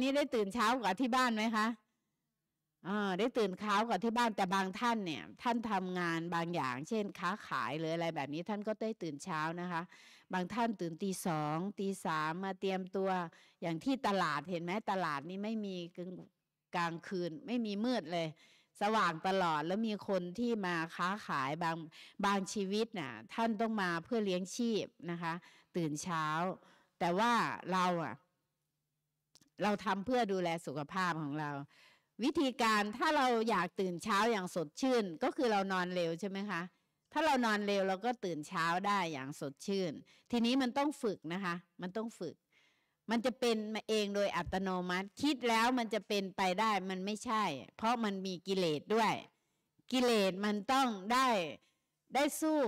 นี้ได้ตื่นเช้ากว่าที่บ้านไหมคะ อ่า ได้ตื่นเช้ากว่าที่บ้าน แต่บางท่านเนี่ย ท่านทำงานบางอย่าง เช่น ค้าขายหรืออะไรแบบนี้ ท่านก็ได้ตื่นเช้านะคะ บางท่านตื่นตีสอง ตีสามมาเตรียมตัว อย่างที่ตลาดเห็นไหมตลาดนี้ไม่มีกลางคืน ไม่มีมืดเลย สว่างตลอด แล้วมีคนที่มาค้าขาย บางบางชีวิตน่ะ ท่านต้องมาเพื่อเลี้ยงชีพนะคะ ตื่นเช้า แต่ว่าเราอ่ะเราทำเพื่อดูแลสุขภาพของเรา วิธีการถ้าเราอยากตื่นเช้าอย่างสดชื่น ก็คือเรานอนเร็วใช่ไหมคะถ้าเรานอนเร็วเราก็ตื่นเช้าได้อย่างสดชื่น ทีนี้มันต้องฝึกนะคะมันต้องฝึก มันจะเป็นมาเองโดยอัตโนมัติคิดแล้วมันจะเป็นไปได้มันไม่ใช่ เพราะมันมีกิเลสด้วยกิเลสมันต้องได้ได้สู้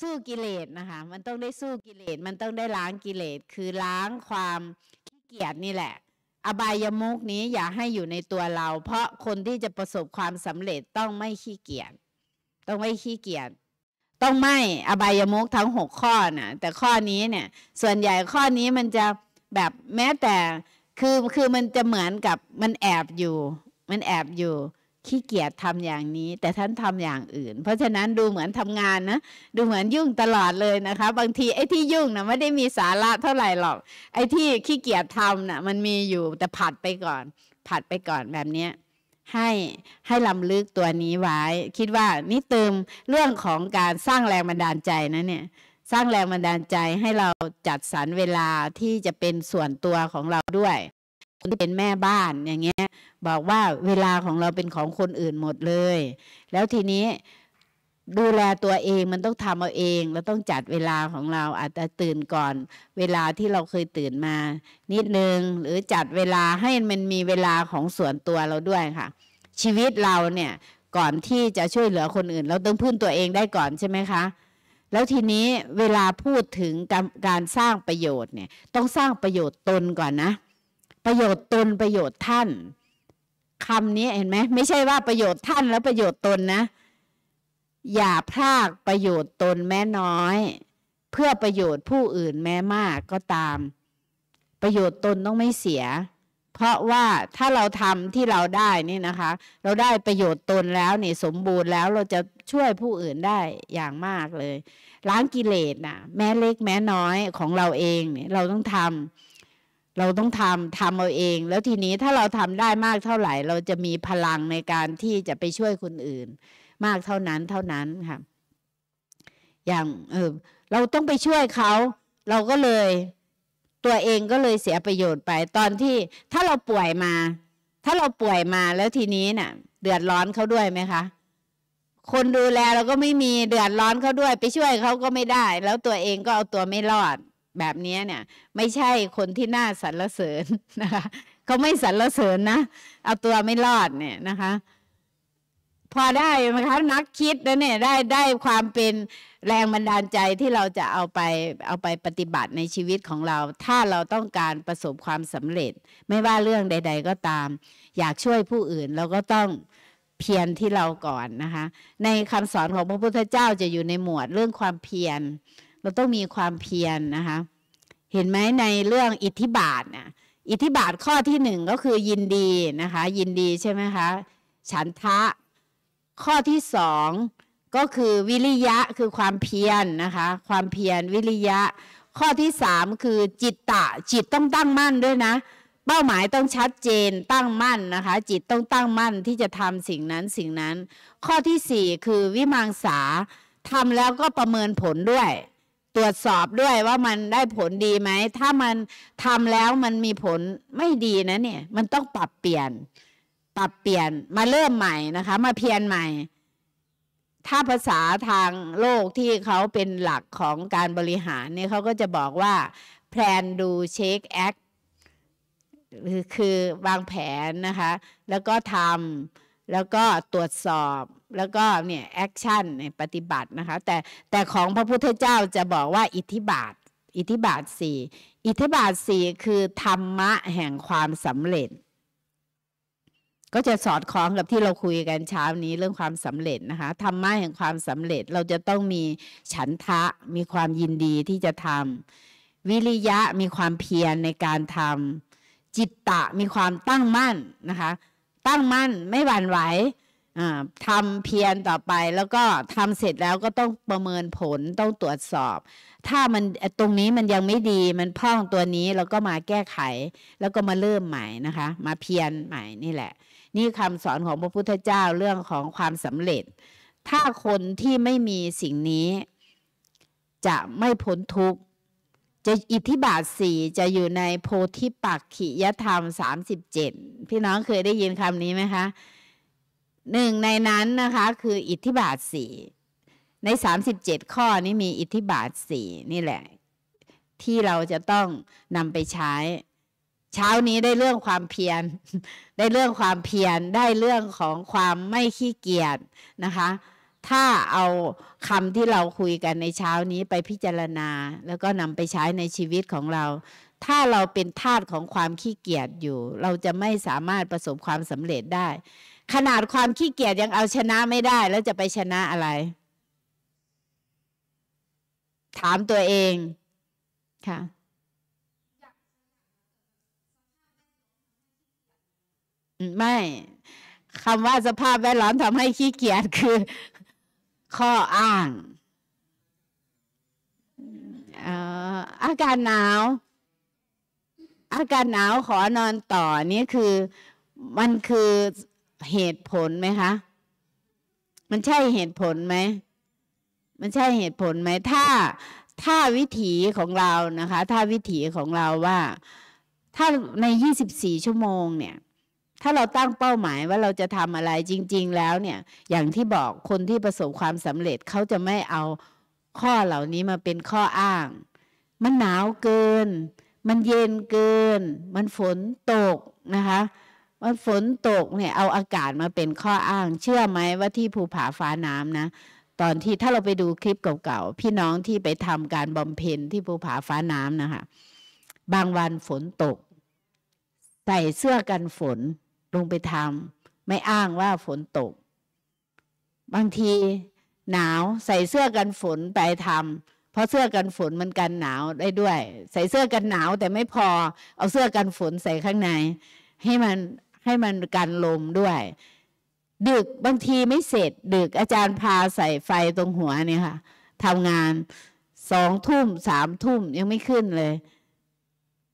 สู้กิเลสนะคะมันต้องได้สู้กิเลสมันต้องได้ล้างกิเลสคือล้างความเกียรตินี่แหละ อบายมุกนี้อย่าให้อยู่ในตัวเรา เพราะคนที่จะประสบความสำเร็จต้องไม่ขี้เกียจต้องไม่ขี้เกียจต้องไม่อบายมุกทั้งหกข้อนะแต่ข้อนี้เนี่ย ส่วนใหญ่ข้อนี้มันจะแบบแม้แต่คือคือมันจะเหมือนกับมันแอบอยู่ มันแอบอยู่ขี้เกียจทำอย่างนี้ แต่ท่านทำอย่างอื่น เพราะฉะนั้นดูเหมือนทำงานนะ ดูเหมือนยุ่งตลอดเลยนะคะ บางทีไอ้ที่ยุ่งนะไม่ได้มีสาระเท่าไหร่หรอกไอ้ที่ขี้เกียจทำนะ่ะมันมีอยู่แต่ผัดไปก่อนผัดไปก่อนแบบเนี้ยให้ให้ลำลึกตัวนี้ไว้ คิดว่านี่เติมเรื่องของการสร้างแรงบันดาลใจนะเนี่ยสร้างแรงบันดาลใจให้เราจัดสรรเวลาที่จะเป็นส่วนตัวของเราด้วยคนที่เป็นแม่บ้านอย่างเงี้ยบอกว่าเวลาของเราเป็นของคนอื่นหมดเลย แล้วทีนี้ดูแลตัวเองมันต้องทำเอาเองเราต้องจัดเวลาของเราอาจจะตื่นก่อน เวลาที่เราเคยตื่นมานิดนึง หรือจัดเวลาให้มันมีเวลาของส่วนตัวเราด้วยค่ะ ชีวิตเราเนี่ยก่อนที่จะช่วยเหลือคนอื่น เราต้องพึ่งตัวเองได้ก่อนใช่ไหมคะแล้วทีนี้เวลาพูดถึงการสร้างประโยชน์เนี่ยต้องสร้างประโยชน์ตนก่อนนะประโยชน์ตนประโยชน์ท่าน คำนี้เห็นไหมไม่ใช่ว่าประโยชน์ท่านแล้วประโยชน์ตนนะ อย่าพลากประโยชน์ตนแม้น้อย เพื่อประโยชน์ผู้อื่นแม้มากก็ตาม ประโยชน์ตนต้องไม่เสีย เพราะว่าถ้าเราทำที่เราได้นี่นะคะ เราได้ประโยชน์ตนแล้วนี่สมบูรณ์แล้ว เราจะช่วยผู้อื่นได้อย่างมากเลยล้างกิเลสนะแม้เล็กแม้น้อยของเราเองเนี่ยเราต้องทำเราต้องทำทำเอาเอง แล้วทีนี้ถ้าเราทำได้มากเท่าไหร่ เราจะมีพลังในการที่จะไปช่วยคนอื่น มากเท่านั้นเท่านั้นค่ะอย่างเออเราต้องไปช่วยเขา เราก็เลย ตัวเองก็เลยเสียประโยชน์ไปตอนที่ถ้าเราป่วยมา ถ้าเราป่วยมาแล้วทีนี้น่ะ เดือดร้อนเขาด้วยไหมคะ คนดูแลเราก็ไม่มีเดือดร้อนเขาด้วย ไปช่วยเขาก็ไม่ได้ แล้วตัวเองก็เอาตัวไม่รอดแบบนี้เนี่ยไม่ใช่คนที่น่าสรรเสริญนะคะเขาไม่สรรเสริญนะเอาตัวไม่รอดเนี่ยนะคะ พอได้ไหมคะนักคิดนะเนี่ยได้ได้ความเป็นแรงบันดาลใจที่เราจะเอาไปเอาไปปฏิบัติในชีวิตของเรา ถ้าเราต้องการประสบความสำเร็จ ไม่ว่าเรื่องใด ๆ ก็ตาม อยากช่วยผู้อื่น เราก็ต้องเพียรที่เราก่อนนะคะในคำสอนของพระพุทธเจ้าจะอยู่ในหมวดเรื่องความเพียรเราต้องมีความเพียรนนะคะเห็นไหมในเรื่องอิทธิบาทนะอิทธิบาทข้อที่หนึ่งก็คือยินดีนะคะยินดีใช่ไหมคะฉันทะข้อที่สองก็คือวิริยะคือความเพียรนนะคะความเพียรวิริยะ ข้อที่สามคือจิตตะจิตต้องตั้งมั่นด้วยนะเป้าหมายต้องชัดเจนตั้งมั่นนะคะจิตต้องตั้งมั่นที่จะทำสิ่งนั้นสิ่งนั้น ข้อที่สี่คือวิมังสาทำแล้วก็ประเมินผลด้วยตรวจสอบด้วยว่ามันได้ผลดีไหม ถ้ามันทำแล้วมันมีผลไม่ดีนะเนี่ย มันต้องปรับเปลี่ยน ปรับเปลี่ยนมาเริ่มใหม่นะคะ มาเพียนใหม่ ถ้าภาษาทางโลกที่เขาเป็นหลักของการบริหารเนี่ย เขาก็จะบอกว่า plan do c h e ค k act คือวางแผนนะคะ แล้วก็ทำ แล้วก็ตรวจสอบแล้วก็เนี่ยแอคชั่นปฏิบัตินะคะแต่แต่ของพระพุทธเจ้าจะบอกว่าอิทธิบาทอิทธิบาทสี่อิทธิบาทสี่คือ ธรรมะแห่งความสำเร็จก็จะสอดคล้องกับที่เราคุยกันเช้านี้เรื่องความสำเร็จนะคะธรรมะ แห่งความสำเร็จเราจะต้องมีฉันทะมีความยินดีที่จะทำวิริยะมีความเพียรในการทำจิตตะ มีความตั้งมั่นนะคะตั้งมั่นไม่หวั่นไหวทำเพียรต่อไปแล้วก็ทำเสร็จแล้วก็ต้องประเมินผลต้องตรวจสอบ ถ้ามันตรงนี้มันยังไม่ดีมันพ่องตัวนี้เราก็มาแก้ไข แล้วก็มาเริ่มใหม่นะคะ มาเพียรใหม่นี่แหละ นี่คำสอนของพระพุทธเจ้าเรื่องของความสำเร็จ ถ้าคนที่ไม่มีสิ่งนี้ จะไม่พ้นทุกข์จะอิทธิบาทสี่จะอยู่ในโพธิปักขิยธรรม 37 พี่น้องเคยได้ยินคำนี้ไหมคะหนึ่งในนั้นนะคะคืออิทธิบาทสี่ในสสามิบเจ็ดข้อนี้มีอิทธิบาทสี่นี่แหละ ที่เราจะต้องนำไปใช้เช้านี้ได้เรื่องความเพียร ได้เรื่องความเพียร ได้เรื่องของความไม่ขี้เกียจนะคะ ถ้าเอาคำที่เราคุยกันในเช้านี้ไปพิจารณาแล้วก็นำไปใช้ในชีวิตของเรา ถ้าเราเป็นทาสของความขี้เกียจอยู่ เราจะไม่สามารถประสบความสำเร็จได้ขนาดความขี้เกียจยังเอาชนะไม่ได้แล้วจะไปชนะอะไร ถามตัวเองค่ะไม่คำว่าสภาพแวดล้อมทำให้ขี้เกียจคือ ข้ออ้างอาการหนาว อาการหนาวขอนอนต่อนี่คือมันคือเหตุผลไหมคะ มันใช่เหตุผลไหม มันใช่เหตุผลไหม ถ้า ถ้าวิถีของเรานะคะ ถ้าวิถีของเราว่า ถ้าใน24 ชั่วโมง เนี่ย ถ้าเราตั้งเป้าหมายว่าเราจะทำอะไรจริง ๆ แล้วเนี่ย อย่างที่บอกคนที่ประสบความสำเร็จเขาจะไม่เอาข้อเหล่านี้มาเป็นข้ออ้าง มันหนาวเกิน มันเย็นเกิน มันฝน ตกนะคะว่าฝนตกเนี่ยเอาอากาศมาเป็นข้ออ้างเชื่อไหมว่าที่ภูผาฟ้าน้ำนะ ตอนที่ถ้าเราไปดูคลิปเก่าๆพี่น้องที่ไปทำการบำเพ็ญที่ภูผาฟ้าน้ำนะคะบางวันฝนตก ใส่เสื้อกันฝนลงไปทำ ไม่อ้างว่าฝนตก บางทีหนาวใส่เสื้อกันฝนไปทำพราะเสื้อกันฝนมันกันหนาวได้ด้วย ใส่เสื้อกันหนาวแต่ไม่พอ เอาเสื้อกันฝนใส่ข้างในให้มันให้มันกันลมด้วย ดึกบางทีไม่เสร็จ ดึกอาจารย์พาใส่ไฟตรงหัวเนี่ยค่ะทำงานสองทุ่มสามทุ่มยังไม่ขึ้นเลย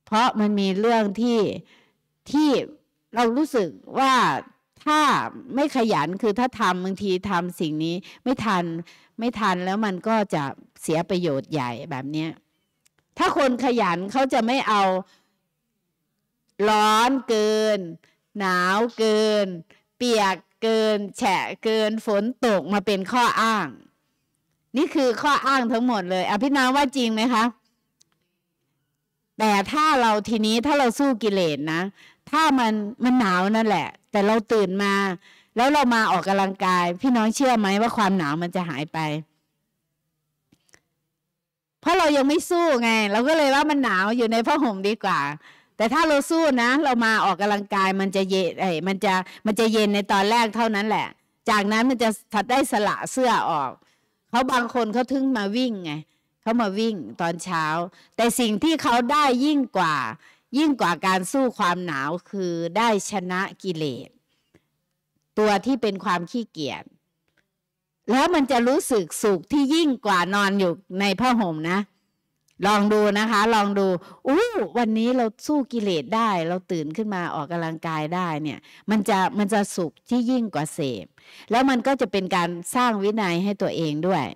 เพราะมันมีเรื่องที่ที่เรารู้สึกว่าถ้าไม่ขยันคือถ้าทำบางทีทำสิ่งนี้ไม่ทันไม่ทันแล้วมันก็จะเสียประโยชน์ใหญ่แบบนี้ ถ้าคนขยันเขาจะไม่เอาร้อนเกินหนาวเกิน เปียกเกิน แฉะเกิน ฝนตกมาเป็นข้ออ้าง นี่คือข้ออ้างทั้งหมดเลยอภินาว่าจริงไหมคะแต่ถ้าเราทีนี้ถ้าเราสู้กิเลสนะ ถ้ามันมันหนาวนั่นแหละ แต่เราตื่นมา แล้วเรามาออกกำลังกาย พี่น้องเชื่อไหมว่าความหนาวมันจะหายไป เพราะเรายังไม่สู้ไง เราก็เลยว่ามันหนาวอยู่ในผ้าห่มดีกว่าแต่ถ้าเราสู้นะเรามาออกกำลังกายมันจะเย็นไอ้มันจะ มันจะเย็นในตอนแรกเท่านั้นแหละ จากนั้นมันจะถัดได้สละเสื้อออก เขาบางคนเขาถึงมาวิ่งไงเขามาวิ่งตอนเช้า แต่สิ่งที่เขาได้ยิ่งกว่า ยิ่งกว่าการสู้ความหนาวคือได้ชนะกิเลสตัวที่เป็นความขี้เกียจแล้วมันจะรู้สึกสุขที่ยิ่งกว่านอนอยู่ในผ้าห่มนะลองดูนะคะลองดูอู้วันนี้เราสู้กิเลสได้ เราตื่นขึ้นมาออกกำลังกายได้เนี่ยมันจะ มันจะสุข ที่ยิ่งกว่าเสพแล้วมันก็จะเป็นการสร้างวินัยให้ตัวเองด้วย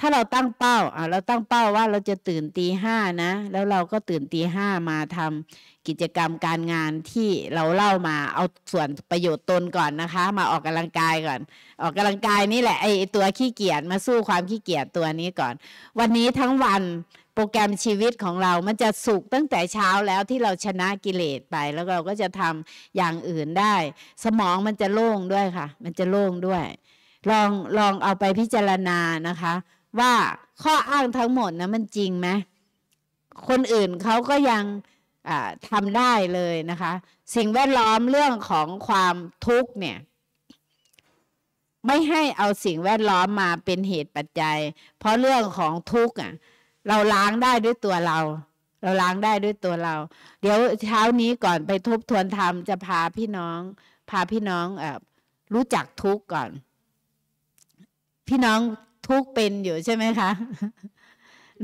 ถ้าเราตั้งเป้าอ่าเราตั้งเป้าว่าเราจะตื่นตีห้านะ แล้วเราก็ตื่นตีห้ามาทำกิจกรรมการงานที่เราเล่ามาเอาส่วนประโยชน์ตนก่อนนะคะ มาออกกำลังกายก่อน ออกกำลังกายนี่แหละไอตัวขี้เกียจมาสู้ความขี้เกียจตัวนี้ก่อน วันนี้ทั้งวันโปรแกรมชีวิตของเรามันจะสุกตั้งแต่เช้าแล้วที่เราชนะกิเลสไป แล้วเราก็จะทำอย่างอื่นได้ สมองมันจะโล่งด้วยค่ะ มันจะโล่งด้วย ลองลองเอาไปพิจารณานะคะ ว่าข้ออ้างทั้งหมดนะมันจริงไหมคนอื่นเขาก็ยังทำได้เลยนะคะ สิ่งแวดล้อมเรื่องของความทุกข์เนี่ย ไม่ให้เอาสิ่งแวดล้อมมาเป็นเหตุปัจจัย เพราะเรื่องของทุกข์อ่ะเราล้างได้ด้วยตัวเรา เราล้างได้ด้วยตัวเรา เดี๋ยวเช้านี้ก่อนไปทบทวนธรรมจะพาพี่น้อง พาพี่น้องอรู้จักทุกข์ก่อน พี่น้องทุกข์เป็นอยู่ใช่ไหมคะ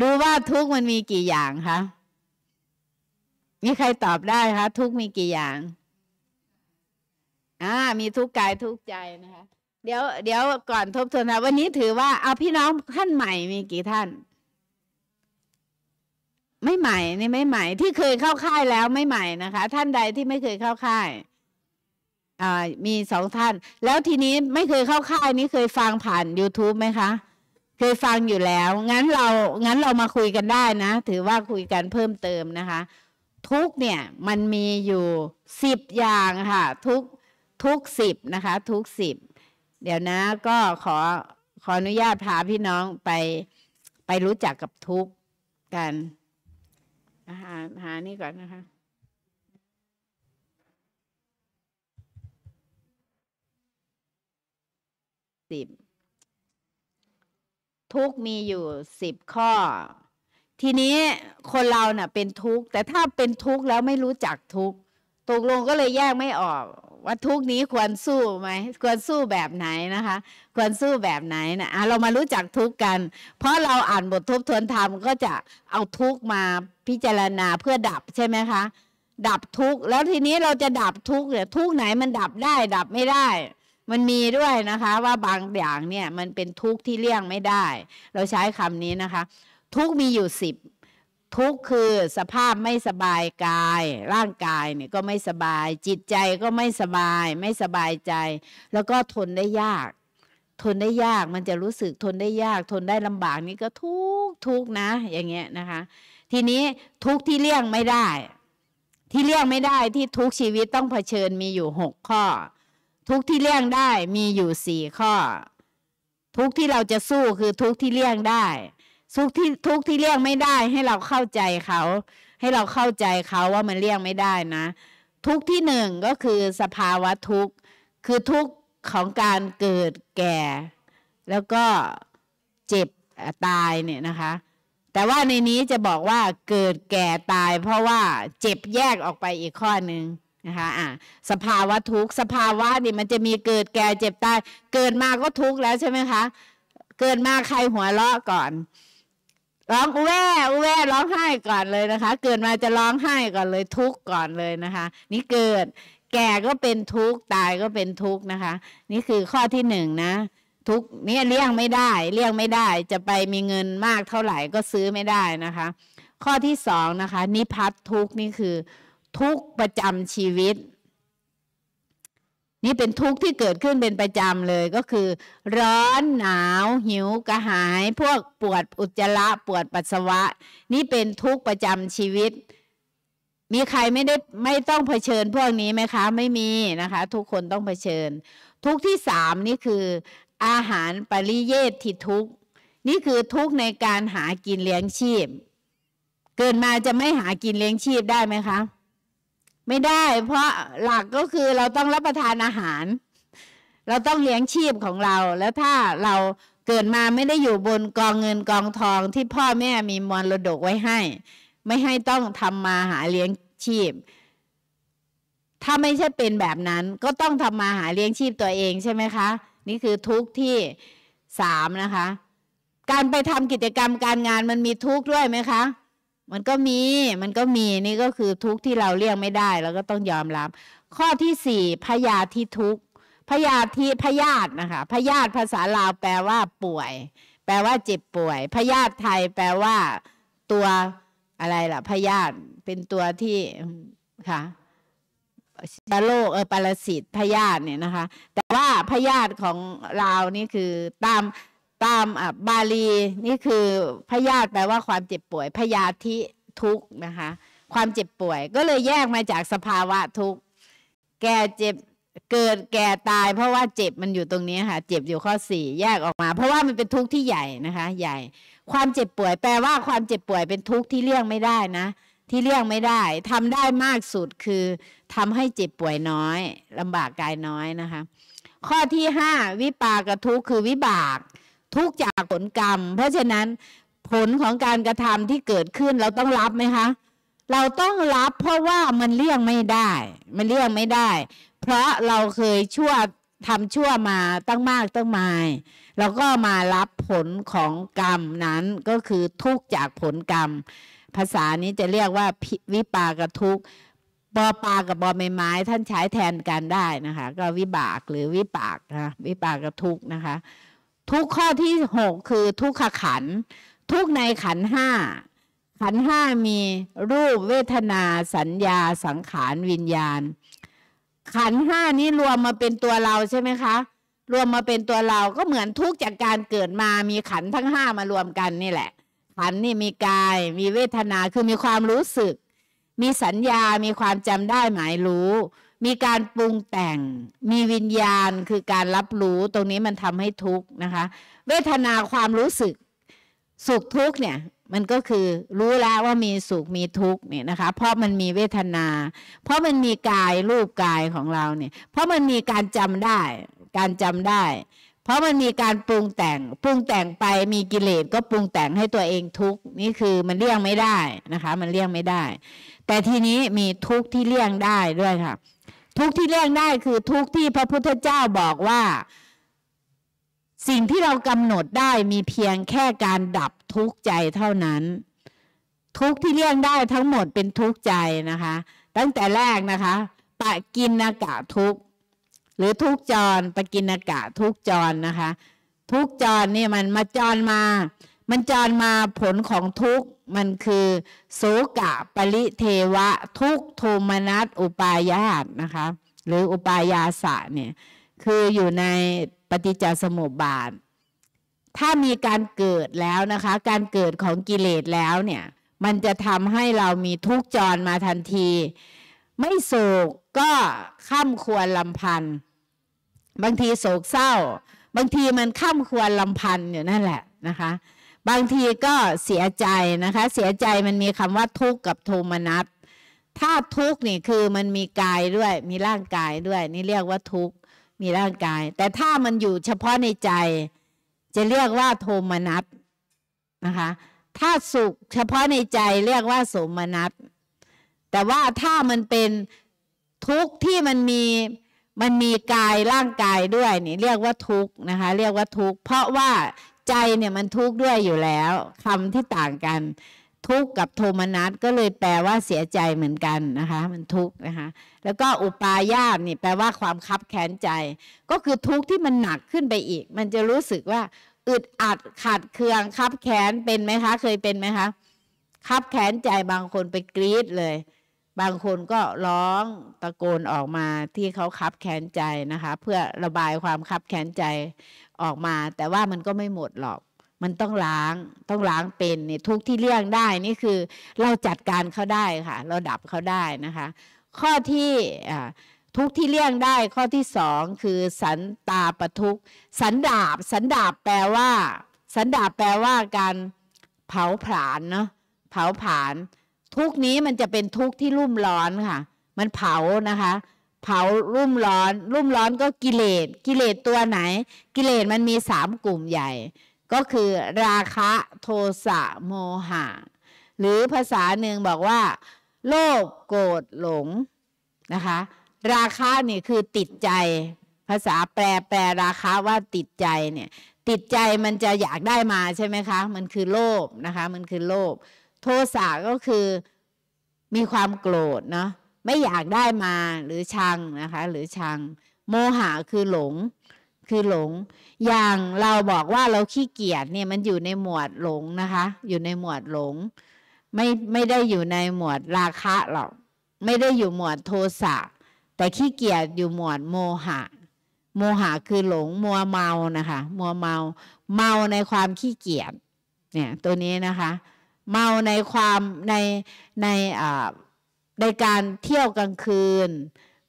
ดูว่าทุกข์มันมีกี่อย่างคะ มีใครตอบได้คะทุกมีกี่อย่าง อ่า มีทุกกายทุกใจนะคะ เดี๋ยวเดี๋ยวก่อนทบทวนนะวันนี้ถือว่าเอาพี่น้องท่านใหม่มีกี่ท่านไม่ใหม่นี่ไม่ใหม่ ที่เคยเข้าค่ายแล้วไม่ใหม่นะคะ ท่านใดที่ไม่เคยเข้าค่ายอ่ามีสองท่าน แล้วทีนี้ไม่เคยเข้าค่าย นี้เคยฟังผ่าน YouTube ไหมคะเคยฟังอยู่แล้ว งั้นเรางั้นเรามาคุยกันได้นะ ถือว่าคุยกันเพิ่มเติมนะคะ ทุกเนี่ยมันมีอยู่สิบอย่างค่ะ ทุกทุกสิบนะคะ ทุกสิบเดี๋ยวนะ ก็ขอขออนุญาตพาพี่น้องไปไปรู้จักกับทุกกันหา หา นี่ก่อนนะคะสิบทุกมีอยู่สิบข้อ ทีนี้คนเราเนะ่ะเป็นทุกข์ แต่ถ้าเป็นทุกข์แล้วไม่รู้จักทุกข์ตกลงก็เลยแยกไม่ออกว่าทุกนี้ควรสู้ไหมควรสู้แบบไหนนะคะ ควรสู้แบบไหนนะะเรามารู้จักทุกกัน เพราะเราอ่านบททบทวนธรรม ก็จะเอาทุกมาพิจารณาเพื่อดับใช่ไหมคะดับทุกแล้วทีนี้เราจะดับทุกเนี่ยทุกไหนมันดับได้ ดับไม่ได้ มันมีด้วยนะคะ ว่าบางอย่างเนี่ยมันเป็นทุกข์ที่เลี่ยงไม่ได้ เราใช้คำนี้นะคะ ทุกมีอยู่สิบทุกข์ คือสภาพไม่สบายกาย ร่างกายเนี่ยก็ไม่สบาย จิตใจก็ไม่สบาย ไม่สบายใจ แล้วก็ทนได้ยาก ทนได้ยากมันจะรู้สึกทนได้ยาก ทนได้ลำบากนี่ก็ทุกทุกนะ อย่างเงี้ยนะคะทีนี้ทุกที่เลี่ยงไม่ได้ ที่เลี่ยงไม่ได้ที่ทุกชีวิตต้องเผชิญมีอยู่หกข้อ ทุกที่เลี่ยงได้มีอยู่สี่ข้อ ทุกที่เราจะสู้คือทุกที่เลี่ยงได้ทุกที่ทุกที่ เลี่ยงไม่ได้ให้เราเข้าใจเขา ให้เราเข้าใจเขาว่ามันเลี่ยงไม่ได้นะ ทุกที่หนึ่งก็คือสภาวะทุกคือทุกของการเกิดแก่ แล้วก็เจ็บตายเนี่ยนะคะ แต่ว่าในนี้จะบอกว่าเกิดแก่ตายเพราะว่าเจ็บแยกออกไปอีกข้อหนึ่งนะคะอ่ะสภาวะทุกสภาวะนี่มันจะมีเกิดแก่เจ็บตาย เกิดมาก็ทุกแล้วใช่ไหมคะเกิดมาใครหัวเราะก่อนร้องอูแว่อูแว่ร้องไห้ก่อนเลยนะคะ เกิดมาจะร้องไห้ก่อนเลยทุกข์ก่อนเลยนะคะ นี่เกิดแก่ก็เป็นทุกข์ตายก็เป็นทุกข์นะคะ นี่คือข้อที่หนึ่งนะทุกเนี่ยเลี่ยงไม่ได้เลี่ยงไม่ได้จะไปมีเงินมากเท่าไหร่ก็ซื้อไม่ได้นะคะ ข้อที่สองนะคะ นิพัททุกนี่คือ ทุกประจำชีวิตนี่เป็นทุกข์ที่เกิดขึ้นเป็นประจำเลยก็คือ ร้อนหนาวหิวกระหาย พวกปวดอุจจาระปวดปัสสาวะ นี่เป็นทุกข์ประจำชีวิต มีใครไม่ได้ไม่ต้องเผชิญ พวกนี้ไหมคะ ไม่มีนะคะ ทุกคนต้องเผชิญ ทุกที่สามนี่คือ อาหารปริเยตทิทุกนี่คือทุกในการหากินเลี้ยงชีพ เกิดมาจะไม่หากินเลี้ยงชีพได้ไหมคะไม่ได้เพราะหลักก็คือเราต้องรับประทานอาหาร เราต้องเลี้ยงชีพของเรา แล้วถ้าเราเกิดมาไม่ได้อยู่บนกองเงินกองทอง ที่พ่อแม่มีมรดกไว้ให้ ไม่ให้ต้องทำมาหาเลี้ยงชีพ ถ้าไม่ใช่เป็นแบบนั้น ก็ต้องทำมาหาเลี้ยงชีพตัวเองใช่ไหมคะ นี่คือทุกข์ที่สามนะคะ การไปทำกิจกรรมการงานมันมีทุกข์ด้วยไหมคะมันก็มี มันก็มี นี่ก็คือทุกข์ที่เราเลี่ยงไม่ได้ เราก็ต้องยอมรับ ข้อที่สี่พยาธิทุกข์ พยาธิ พยาธินะคะ พยาธิภาษาลาวแปลว่าป่วย แปลว่าเจ็บป่วย พยาธิไทย แปลว่า ตัว อะไรล่ะ พยาธิเป็นตัวที่ค่ะปาโรคเออปรสิตพยาธิเนี่ยนะคะ แต่ว่าพยาธิของลาวนี่คือตามตามบาลีนี่คือพยาธิแปลว่าความเจ็บป่วยพยาธิทุกนะคะ ความเจ็บป่วยก็เลยแยกมาจากสภาวะทุกแก่เจ็บเกิดแก่ตาย เพราะว่าเจ็บมันอยู่ตรงนี้ค่ะเจ็บอยู่ข้อสี่แยกออกมาเพราะว่ามันเป็นทุกข์ที่ใหญ่นะคะ ใหญ่ ความเจ็บป่วยแปลว่า ความเจ็บป่วยเป็นทุกข์ที่เลี่ยงไม่ได้นะ ที่เลี่ยงไม่ได้ ทำได้มากสุดคือ ทำให้เจ็บป่วยน้อย ลำบากกายน้อยนะคะ ข้อที่ห้าวิปากทุกข์คือวิบากทุกจากผลกรรม เพราะฉะนั้นผลของการกระทำที่เกิดขึ้นเราต้องรับไหมคะ เราต้องรับเพราะว่ามันเลี่ยงไม่ได้ มันเลี่ยงไม่ได้ เพราะเราเคยชั่วทำชั่วมาตั้งมากตั้งมายเราก็มารับผลของกรรมนั้นก็คือทุกจากผลกรรม ภาษานี้จะเรียกว่าวิปากทุกบอปากับบอใบไม้ท่านใช้แทนกันได้นะคะ ก็วิบากหรือวิปากนะวิปากทุกนะคะทุกข้อที่หกคือทุกขขันทุกในขันห้าขันห้ามีรูปเวทนาสัญญาสังขารวิญญาณ ขันห้านี้รวมมาเป็นตัวเราใช่ไหมคะรวมมาเป็นตัวเราก็เหมือนทุกจากการเกิดมามีขันทั้งห้ามารวมกันนี่แหละ ขันนี่มีกาย มีเวทนาคือมีความรู้สึก มีสัญญามีความจำได้หมายรู้มีการปรุงแต่ง มีวิญญาณ คือการรับรู้ ตรงนี้มันทำให้ทุกข์นะคะ เวทนาความรู้สึก สุขทุกข์เนี่ย มันก็คือรู้แล้วว่ามีสุขมีทุกข์เนี่ยนะคะ เพราะมันมีเวทนา เพราะมันมีกายรูปกายของเราเนี่ย เพราะมันมีการจำได้ การจำได้ เพราะมันมีการปรุงแต่ง ปรุงแต่งไป มีกิเลสก็ปรุงแต่งให้ตัวเองทุกข์ นี่คือมันเลี่ยงไม่ได้นะคะ มันเลี่ยงไม่ได้ แต่ทีนี้มีทุกข์ที่เลี่ยงได้ด้วยค่ะทุกที่เลี่ยงได้คือทุกที่พระพุทธเจ้าบอกว่า สิ่งที่เรากำหนดได้มีเพียงแค่การดับทุกข์ใจเท่านั้น ทุกที่เลี่ยงได้ทั้งหมดเป็นทุกข์ใจนะคะ ตั้งแต่แรกนะคะปะกินากะทุกหรือทุกจรปะกินากะทุกจรนะคะ ทุกจรนี่มันมาจรมามันจรมาผลของทุกข์ มันคือโสกะปริเทวะทุกโทมนัสอุปายาตนะคะหรืออุปายาสะเนี่ยคืออยู่ในปฏิจจสมุปบาทถ้ามีการเกิดแล้วนะคะ การเกิดของกิเลสแล้วเนี่ยมันจะทำให้เรามีทุกจรมาทันที ไม่โศกก็ข้ามควรลำพันบางทีโศกเศร้า บางทีมันข้ามควรลำพันอยู่นั่นแหละนะคะบางทีก็เสียใจนะคะเสียใจมันมีคำว่าทุกข์กับโทมนัสถ้าทุกข์นี่คือมันมีกายด้วยมีร่างกายด้วยนี่เรียกว่าทุกข์มีร่างกาย แต่ถ้ามันอยู่เฉพาะในใจจะเรียกว่าโทมนัสนะคะถ้าสุขเฉพาะในใจเรียกว่า สมนัสแต่ว่าถ้ามันเป็นทุกข์ที่มันมีมันมีกายร่างกายด้วยนี่เรียกว่าทุกข์นะคะเรียกว่าทุกข์เพราะว่าใจเนี่ยมันทุกข์ด้วยอยู่แล้ว คำที่ต่างกัน ทุกข์กับโทมนัสก็เลยแปลว่าเสียใจเหมือนกันนะคะมันทุกข์นะคะแล้วก็อุปาญาตนี่แปลว่าความคับแค้นใจ ก็คือทุกข์ที่มันหนักขึ้นไปอีก มันจะรู้สึกว่า อึดอัดขาดเคืองคับแค้นเป็นไหมคะเคยเป็นไหมคะคับแค้นใจบางคนไปกรี๊ดเลย บางคนก็ร้องตะโกนออกมาที่เขาคับแค้นใจนะคะเพื่อระบายความคับแค้นใจออกมาแต่ว่ามันก็ไม่หมดหรอก มันต้องล้างต้องล้างเป็นเนี่ยทุกที่เลี่ยงได้ นี่คือ เราจัดการเขาได้ค่ะ เราดับเขาได้นะคะ ข้อที่ทุกที่เลี่ยงได้ ข้อที่สองคือสันตาปทุกสันดาบ สันดาบแปลว่า สันดาบแปลว่าการเผาผลาญเนาะเผาผลาญทุกนี้มันจะเป็นทุกที่รุ่มร้อนค่ะ มันเผานะคะเผารุ่มร้อน รุ่มร้อนก็กิเลสกิเลสตัวไหน กิเลสมันมีสามกลุ่มใหญ่ ก็คือราคะโทสะโมหะหรือภาษาหนึ่งบอกว่า โลภโกรธหลงนะคะ ราคะนี่คือติดใจ ภาษาแปลแปลราคะว่าติดใจเนี่ย ติดใจมันจะอยากได้มาใช่ไหมคะ มันคือโลภนะคะมันคือโลภโทสะก็คือมีความโกรธเนาะไม่อยากได้มาหรือชังนะคะ หรือชัง โมหะคือหลงคือหลง อย่างเราบอกว่าเราขี้เกียจเนี่ยมันอยู่ในหมวดหลงนะคะ อยู่ในหมวดหลง ไม่ไม่ได้อยู่ในหมวดราคะหรอกไม่ได้อยู่หมวดโทสะแต่ขี้เกียจอยู่หมวดโมหะ โมหะคือหลงมัวเมานะคะมัวเมา เมาในความขี้เกียจเนี่ยตัวนี้นะคะ เมาในความในในอ่าในการเที่ยวกลางคืน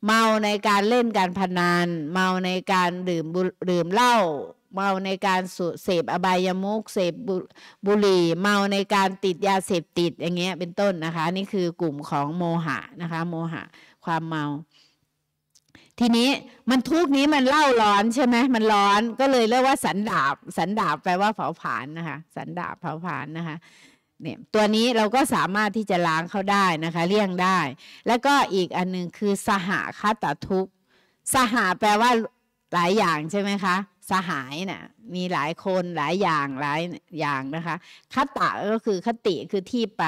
เมาในการเล่นการพนันเมาในการดื่มดื่มเหล้าเมาในการเสพอบายามุกเสพบุหรี่ เมาในการติดยาเสพติดอย่างเงี้ยเป็นต้นนะคะ นี่คือกลุ่มของโมหะนะคะ โมหะ ความเมา ทีนี้มันทุกนี้มันเล่าร้อนใช่ไหมมันร้อนก็เลยเรียกว่าสันดาบสันดาบแปลว่าเผาผลาญนะคะ สันดาบเผาผลาญนะคะเนี่ยตัวนี้เราก็สามารถที่จะล้างเขาได้นะคะเลี่ยงได้ แล้วก็อีกอันนึงคือสหาคตทุกสหาแปลว่าหลายอย่างใช่ไหมคะ สหายนะ่ะ มีหลายคนหลายอย่างหลายอย่างนะคะคตะก็คือคติคือที่ไป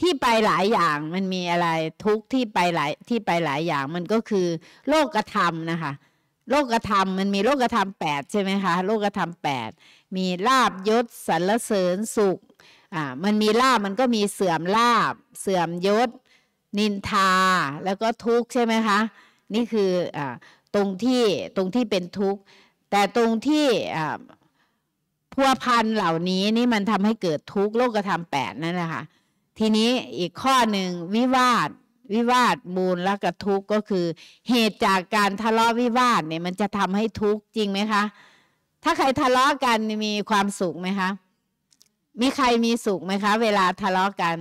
ที่ไปหลายอย่างมันมีอะไรทุกที่ไปหลายที่ไปหลายอย่างมันก็คือ โลกธรรมนะคะโลกธรรมมันมีโลกธรรมแปดใช่ไหมคะโลกธรรมแปดมีลาบยศ สรรเสริญสุขอ่ามันมีลาบมันก็มีเสื่อมลาบ เสื่อมยศ นินทาแล้วก็ทุกข์ใช่ไหมคะนี่คืออ่าตรงที่ตรงที่เป็นทุกข์ แต่ตรงที่อ่าพัวพันเหล่านี้นี่มันทำให้เกิดทุกข์โลกธรรมแปดนั่นแหละค่ะทีนี้อีกข้อหนึ่งวิวาทวิวาทมูลและกระทุกก็คือเหตุจากการทะเลาะวิวาทเนี่ยมันจะทำให้ทุกข์จริงไหมคะถ้าใครทะเลาะกันมีความสุขไหมคะมีใครมีสุขไหมคะเวลาทะเลาะกัน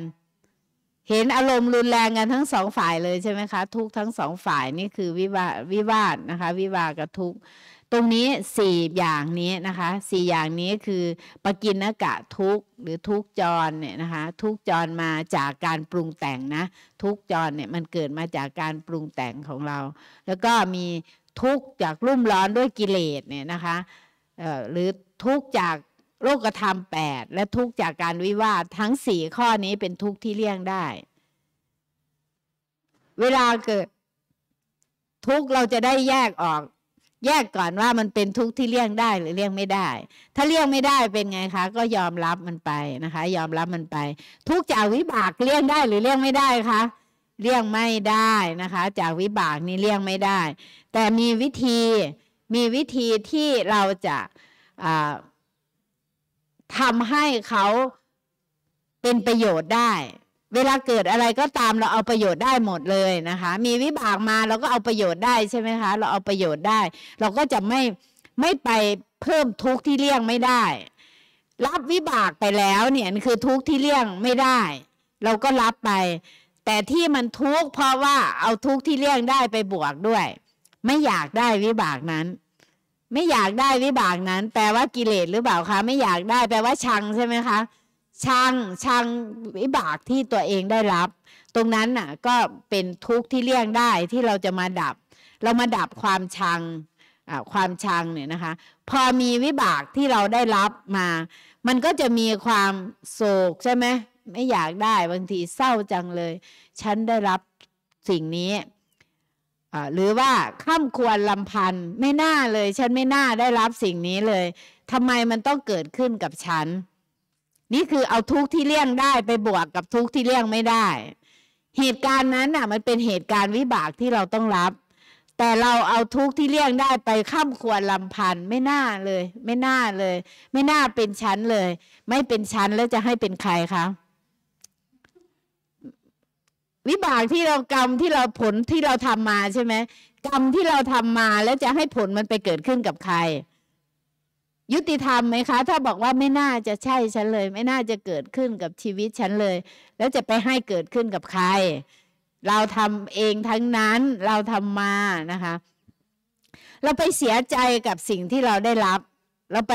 เห็นอารมณ์รุนแรงกันทั้งสองฝ่ายเลยใช่ไหมคะทุกทั้งสองฝ่ายนี่คือวิวาวิวาทนะคะวิวากับทุกตรงนี้สี่อย่างนี้นะคะสี่อย่างนี้คือปกินกะทุกหรือทุกจรเนี่ยนะคะทุกจรมาจากการปรุงแต่งนะทุกจรเนี่ยมันเกิดมาจากการปรุงแต่งของเรา แล้วก็มีทุกจากรุ่มร้อนด้วยกิเลสเนี่ยนะคะหรือทุกจากโลกธรรมแปดและทุกจากการวิวาททั้งสี่ข้อนี้เป็นทุกที่เลี่ยงได้ เวลาเกิดทุกเราจะได้แยกออก แยกก่อนว่ามันเป็นทุกที่เลี่ยงได้หรือเลี่ยงไม่ได้ ถ้าเลี่ยงไม่ได้เป็นไงคะก็ยอมรับมันไปนะคะ ยอมรับมันไป ทุกจากวิบากเลี่ยงได้หรือเลี่ยงไม่ได้คะเลี่ยงไม่ได้นะคะ จากวิบากนี้เลี่ยงไม่ได้ แต่มีวิธีมีวิธีที่เราจะทำให้เขาเป็นประโยชน์ได้ เวลาเกิดอะไรก็ตามเราเอาประโยชน์ได้หมดเลยนะคะ มีวิบากมาเราก็เอาประโยชน์ได้ใช่ไหมคะ เราเอาประโยชน์ได้ เราก็จะไม่ไม่ไปเพิ่มทุกข์ที่เลี่ยงไม่ได้ รับวิบากไปแล้วเนี่ยคือทุกข์ที่เลี่ยงไม่ได้ เราก็รับไป แต่ที่มันทุกข์เพราะว่า เอาทุกข์ที่เลี่ยงได้ไปบวกด้วย ไม่อยากได้วิบากนั้นไม่อยากได้วิบากนั้น แปลว่ากิเลสหรือเปล่าคะไม่อยากได้ แปลว่าชังใช่ไหมคะชังชัง วิบากที่ตัวเองได้รับ ตรงนั้นน่ะก็เป็นทุกข์ที่เลี่ยงได้ที่เราจะมาดับ เรามาดับความชังความชังเนี่ยนะคะ พอมีวิบากที่เราได้รับมา มันก็จะมีความโศกใช่ไหมไม่อยากได้บางทีเศร้าจังเลยฉันได้รับสิ่งนี้หรือว่าข้ามควรลำพันไม่น่าเลย ฉันไม่น่าได้รับสิ่งนี้เลยทำไมมันต้องเกิดขึ้นกับฉัน นี่คือเอาทุกข์ที่เลี่ยงได้ไปบวกกับทุกข์ที่เลี่ยงไม่ได้ เหตุการณ์นั้นน่ะมันเป็นเหตุการณ์วิบากที่เราต้องรับ แต่เราเอาทุกข์ที่เลี่ยงได้ไปข้ามควรลำพันไม่น่าเลย ไม่น่าเลย ไม่น่าเป็นฉันเลย ไม่เป็นฉันแล้วจะให้เป็นใครคะวิบากที่เรากรรมที่เราผลที่เราทำมาใช่ไหมกรรมที่เราทำมาแล้วจะให้ผลมันไปเกิดขึ้นกับใคร ยุติธรรมไหมคะ ถ้าบอกว่าไม่น่าจะใช่ฉันเลย ไม่น่าจะเกิดขึ้นกับชีวิตฉันเลย แล้วจะไปให้เกิดขึ้นกับใคร เราทำเองทั้งนั้นเราทำมานะคะเราไปเสียใจกับสิ่งที่เราได้รับ เราไป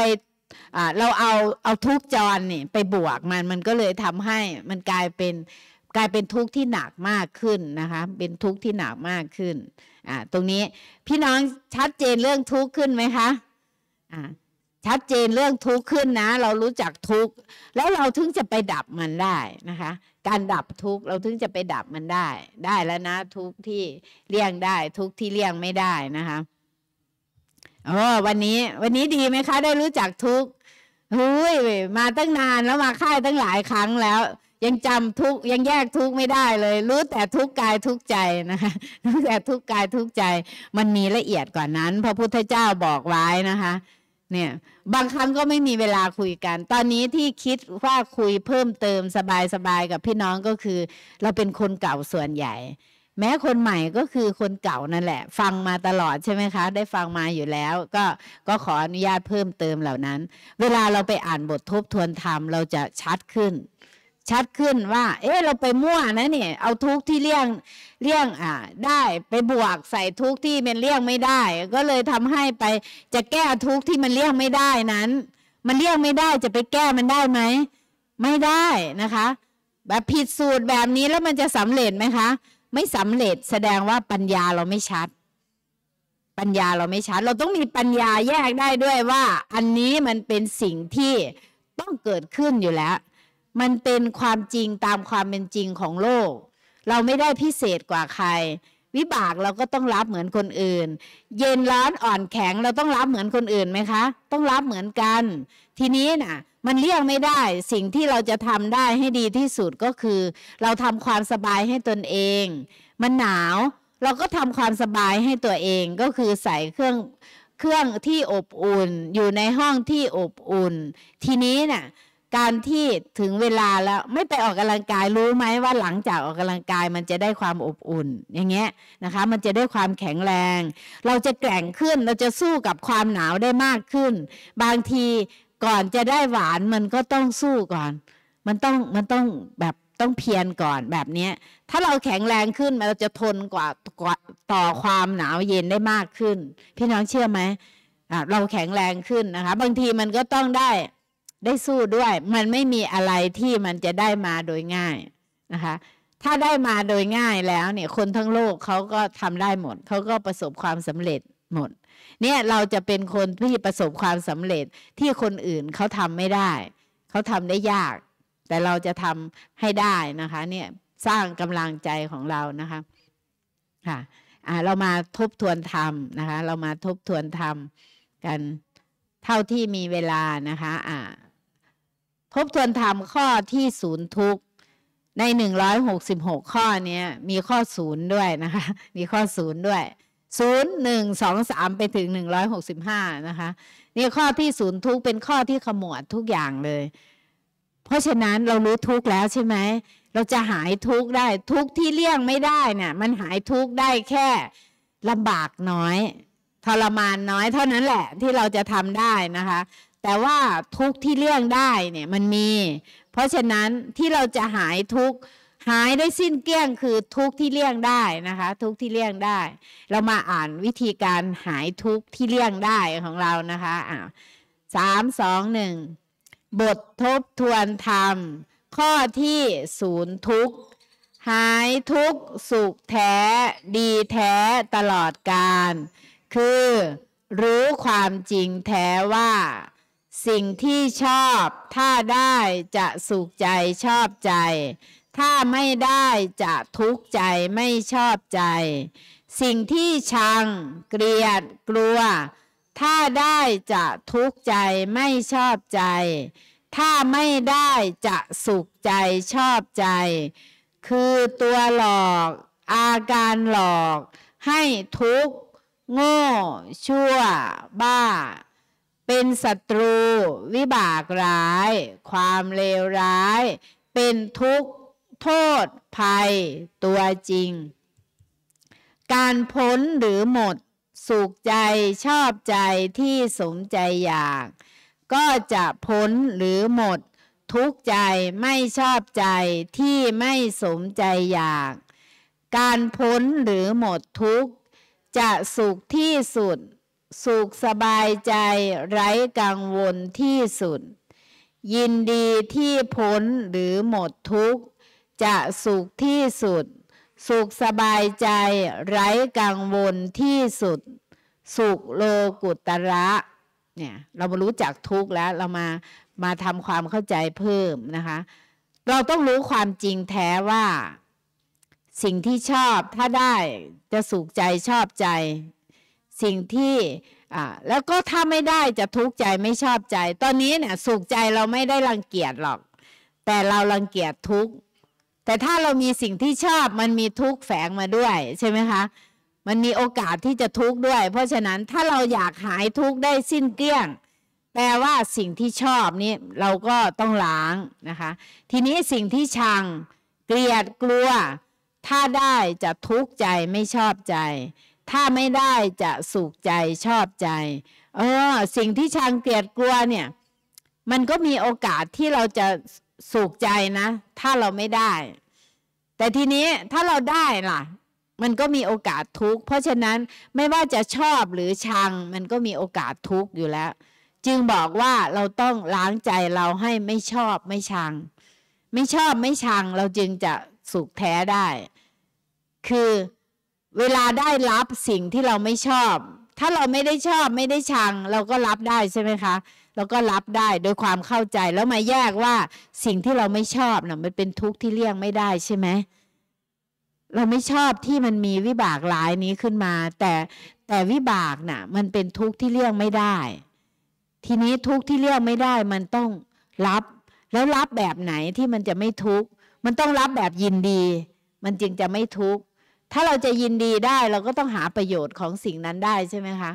เราเอาเอาทุกจรนี่ไปบวกมันมันก็เลยทำให้มันกลายเป็นกลายเป็นทุกข์ที่หนักมากขึ้นนะคะ เป็นทุกข์ที่หนักมากขึ้นอ่าตรงนี้พี่น้องชัดเจนเรื่องทุกข์ขึ้นไหมคะอ่าชัดเจนเรื่องทุกข์ขึ้นนะ เรารู้จักทุกข์แล้วเราถึงจะไปดับมันได้นะคะ การดับทุกข์เราถึงจะไปดับมันได้ ได้แล้วนะทุกข์ที่เลี่ยงได้ ทุกข์ที่เลี่ยงไม่ได้นะคะอ๋อวันนี้ วันนี้ดีไหมคะ ได้รู้จักทุกข์เฮ้ยมาตั้งนานแล้วมาค่ายตั้งหลายครั้งแล้วยังจำทุกยังแยกทุกไม่ได้เลย รู้แต่ทุกกายทุกใจนะคะรู้แต่ทุกกายทุกใจมันมีละเอียดกว่านั้น พระพุทธเจ้าบอกไว้นะคะเนี่ยบางครั้งก็ไม่มีเวลาคุยกัน ตอนนี้ที่คิดว่าคุยเพิ่มเติมสบายๆกับพี่น้องก็คือ เราเป็นคนเก่าส่วนใหญ่ แม้คนใหม่ก็คือคนเก่านั่นแหละ ฟังมาตลอดใช่ไหมคะ ได้ฟังมาอยู่แล้ว ก็ก็ขออนุญาตเพิ่มเติมเหล่านั้น เวลาเราไปอ่านบททบทวนธรรมเราจะชัดขึ้นชัดขึ้นว่าเอ๊ะเราไปมั่วนะเนี่ยเอาทุกที่เลี่ยงเลี่ยงอ่าได้ไปบวกใส่ทุกที่มันเลี่ยงไม่ได้ ก็เลยทำให้ไปจะแก้ทุกที่มันเลี่ยงไม่ได้นั้น มันเลี่ยงไม่ได้จะไปแก้มันได้ไหมไม่ได้นะคะ แบบผิดสูตรแบบนี้แล้วมันจะสำเร็จไหมคะ ไม่สำเร็จแสดงว่าปัญญาเราไม่ชัด ปัญญาเราไม่ชัด เราต้องมีปัญญาแยกได้ด้วยว่าอันนี้มันเป็นสิ่งที่ต้องเกิดขึ้นอยู่แล้วมันเป็นความจริงตามความเป็นจริงของโลก เราไม่ได้พิเศษกว่าใคร วิบากเราก็ต้องรับเหมือนคนอื่น เย็นร้อนอ่อนแข็งเราต้องรับเหมือนคนอื่นไหมคะ ต้องรับเหมือนกัน ทีนี้น่ะ มันเลี่ยงไม่ได้สิ่งที่เราจะทำได้ให้ดีที่สุดก็คือ เราทำความสบายให้ตนเอง มันหนาวเราก็ทำความสบายให้ตัวเองก็คือใส่เครื่องเครื่องที่อบอุ่น อยู่ในห้องที่อบอุ่น ทีนี้น่ะการที่ถึงเวลาแล้วไม่ไปออกกำลังกายรู้ไหมว่าหลังจากออกกำลังกายมันจะได้ความอบอุ่น อย่างเงี้ยนะคะมันจะได้ความแข็งแรง เราจะแกร่งขึ้นเราจะสู้กับความหนาวได้มากขึ้น บางทีก่อนจะได้หวานมันก็ต้องสู้ก่อน มันต้องมันต้องแบบต้องเพียรก่อนแบบนี้ ถ้าเราแข็งแรงขึ้นเราจะทนกว่าต่อความหนาวเย็นได้มากขึ้นพี่น้องเชื่อไหมเราแข็งแรงขึ้นนะคะบางทีมันก็ต้องได้ได้สู้ด้วย มันไม่มีอะไรที่มันจะได้มาโดยง่ายนะคะ ถ้าได้มาโดยง่ายแล้วเนี่ยคนทั้งโลกเขาก็ทำได้หมด เขาก็ประสบความสำเร็จหมด เนี่ยเราจะเป็นคนที่ประสบความสำเร็จ ที่คนอื่นเขาทำไม่ได้ เขาทำได้ยาก แต่เราจะทำให้ได้นะคะ เนี่ยสร้างกำลังใจของเรานะคะค่ะอ่าเรามาทบทวนธรรมนะคะเรามาทบทวนธรรมกันเท่าที่มีเวลานะคะอ่าทบทวนธรรมข้อที่ศูนย์ทุกใน 166 ข้อนี้มีข้อศูนย์ด้วยนะคะมีข้อศูนย์ด้วยศูนย์หนึ่งสองสามไปถึงหนึ่งร้อยหกสิบห้านะคะนี่ข้อที่ศูนย์ทุกเป็นข้อที่ขมวดทุกอย่างเลย เพราะฉะนั้นเรารู้ทุกแล้วใช่ไหม เราจะหายทุกได้ทุกที่เลี่ยงไม่ได้นี่ะมันหายทุกได้แค่ลำบากน้อยทรมานน้อยเท่านั้นแหละที่เราจะทำได้นะคะแต่ว่าทุกที่เลี่ยงได้เนี่ยมันมี เพราะฉะนั้นที่เราจะหายทุกหายได้สิ้นเกลี้ยง คือทุกที่เลี่ยงได้นะคะทุกที่เลี่ยงได้ เรามาอ่านวิธีการหายทุกที่เลี่ยงได้ของเรานะคะอ่าสามสองหนึ่งบททบทวนธรรม ข้อที่ศูนย์ทุกหายทุกสุขแท้ดีแท้ตลอดการคือรู้ความจริงแท้ว่าสิ่งที่ชอบ ถ้าได้จะสุขใจชอบใจ ถ้าไม่ได้จะทุกข์ใจไม่ชอบใจ สิ่งที่ชัง เกลียดกลัว ถ้าได้จะทุกข์ใจไม่ชอบใจ ถ้าไม่ได้จะสุขใจชอบใจ คือตัวหลอกอาการหลอก ให้ทุกข์โง่ ชั่ว บ้าเป็นศัตรูวิบากร้าย ความเลวร้าย เป็นทุกข์โทษภัยตัวจริง การพ้นหรือหมด สุขใจชอบใจที่สมใจอยากก็จะพ้นหรือหมด ทุกข์ใจไม่ชอบใจที่ไม่สมใจอยากการพ้นหรือหมดทุกข์จะสุขที่สุดสุขสบายใจไร้กังวลที่สุด ยินดีที่พ้นหรือหมดทุกข์จะสุขที่สุดสุขสบายใจไร้กังวลที่สุด สุขโลกุตระเนี่ยเรามารู้จักทุกข์แล้วเรามามาทำความเข้าใจเพิ่มนะคะเราต้องรู้ความจริงแท้ว่า สิ่งที่ชอบถ้าได้จะสุขใจชอบใจสิ่งที่แล้วก็ถ้าไม่ได้จะทุกข์ใจไม่ชอบใจ ตอนนี้เนี่ยสุขใจเราไม่ได้รังเกียจหรอก แต่เรารังเกียจทุกข์แต่ถ้าเรามีสิ่งที่ชอบมันมีทุกข์แฝงมาด้วยใช่ไหมคะมันมีโอกาสที่จะทุกข์ด้วย เพราะฉะนั้นถ้าเราอยากหายทุกข์ได้สิ้นเกลี้ยง แปลว่าสิ่งที่ชอบนี่เราก็ต้องล้างนะคะทีนี้สิ่งที่ชัง เกลียดกลัว ถ้าได้ จะทุกข์ใจไม่ชอบใจถ้าไม่ได้จะสุขใจชอบใจ เออสิ่งที่ชังเกลียดกลัวเนี่ย มันก็มีโอกาสที่เราจะสุขใจนะ ถ้าเราไม่ได้ แต่ทีนี้ถ้าเราได้ล่ะ มันก็มีโอกาสทุกข์เพราะฉะนั้นไม่ว่าจะชอบหรือชัง มันก็มีโอกาสทุกข์อยู่แล้ว จึงบอกว่าเราต้องล้างใจเราให้ไม่ชอบไม่ชัง ไม่ชอบไม่ชัง เราจึงจะสุขแท้ได้ คือเวลาได้รับสิ่งที่เราไม่ชอบ ถ้าเราไม่ได้ชอบไม่ได้ชัง เราก็รับได้ใช่ไหมคะ เราก็รับได้โดยความเข้าใจ แล้วมาแยกว่าสิ่งที่เราไม่ชอบนะ่ะมันเป็นทุกข์ที่เลี่ยงไม่ได้ใช่ไหม เราไม่ชอบที่มันมีวิบากร้ายนี้ขึ้นมา แต่แต่วิบากนะ่ะ มันเป็นทุกข์ที่เลี่ยงไม่ได้ ทีนี้ทุกข์ที่เลี่ยงไม่ได้ มันต้องรับ แล้วรับแบบไหนที่มันจะไม่ทุกข์มันต้องรับแบบยินดี มันจึงจะไม่ทุกข์ถ้าเราจะยินดีได้เราก็ต้องหาประโยชน์ของสิ่งนั้นได้ใช่ไหมคะ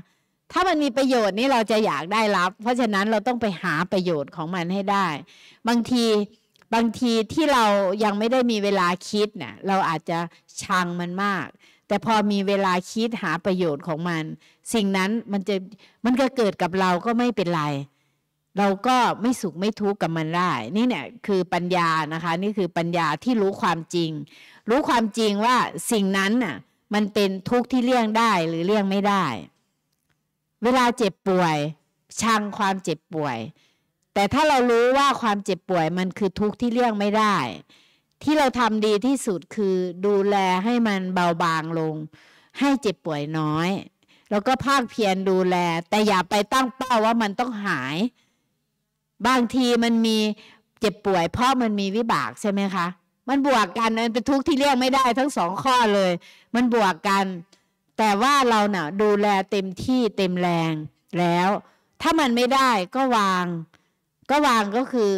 ถ้ามันมีประโยชน์นี่เราจะอยากได้รับ เพราะฉะนั้นเราต้องไปหาประโยชน์ของมันให้ได้ บางทีบางทีที่เรายังไม่ได้มีเวลาคิดเนะ่ยเราอาจจะชังมันมาก แต่พอมีเวลาคิดหาประโยชน์ของมัน สิ่งนั้นมันจะมันก็เกิดกับเราก็ไม่เป็นไรเราก็ไม่สุขไม่ทุกข์กับมันได้ นี่เนี่ยคือปัญญานะคะ นี่คือปัญญาที่รู้ความจริง รู้ความจริงว่าสิ่งนั้นน่ะมันเป็นทุกข์ที่เลี่ยงได้หรือเลี่ยงไม่ได้ เวลาเจ็บป่วยชังความเจ็บป่วย แต่ถ้าเรารู้ว่าความเจ็บป่วย มันคือทุกข์ที่เลี่ยงไม่ได้ ที่เราทำดีที่สุดคือดูแลให้มันเบาบางลง ให้เจ็บป่วยน้อย แล้วก็ภาคเพียรดูแล แต่อย่าไปตั้งเป้าว่ามันต้องหายบางทีมันมีเจ็บป่วย เพราะมันมีวิบากใช่ไหมคะมันบวกกันมันเป็นทุกข์ที่เลี่ยงไม่ได้ทั้งสองข้อเลย มันบวกกัน แต่ว่าเราเนะ่ะดูแลเต็มที่เต็มแรงแล้ว ถ้ามันไม่ได้ก็วาง ก็วางก็คือ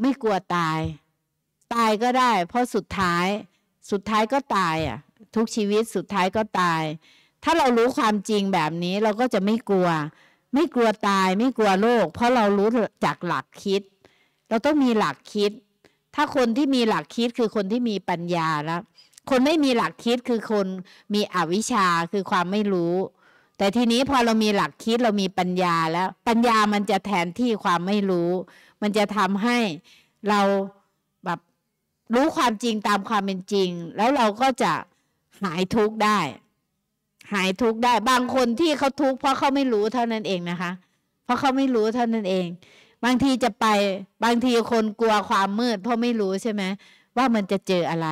ไม่กลัวตาย ตายก็ได้ เพราะสุดท้ายสุดท้ายก็ตายอะ่ะทุกชีวิตสุดท้ายก็ตาย ถ้าเรารู้ความจริงแบบนี้เราก็จะไม่กลัวไม่กลัวตายไม่กลัวโรคเพราะเรารู้จากหลักคิด เราต้องมีหลักคิด ถ้าคนที่มีหลักคิดคือคนที่มีปัญญาแล้ว คนไม่มีหลักคิดคือคนมีอวิชชาคือความไม่รู้ แต่ทีนี้พอเรามีหลักคิดเรามีปัญญาแล้วปัญญามันจะแทนที่ความไม่รู้ มันจะทำให้เราแบบรู้ความจริงตามความเป็นจริง แล้วเราก็จะหายทุกข์ได้หายทุกข์ได้บางคนที่เขาทุกข์เพราะเขาไม่รู้เท่านั้นเองนะคะ เพราะเขาไม่รู้เท่านั้นเอง บางทีจะไปบางทีคนกลัวความมืดเพราะไม่รู้ใช่ไหมว่ามันจะเจออะไร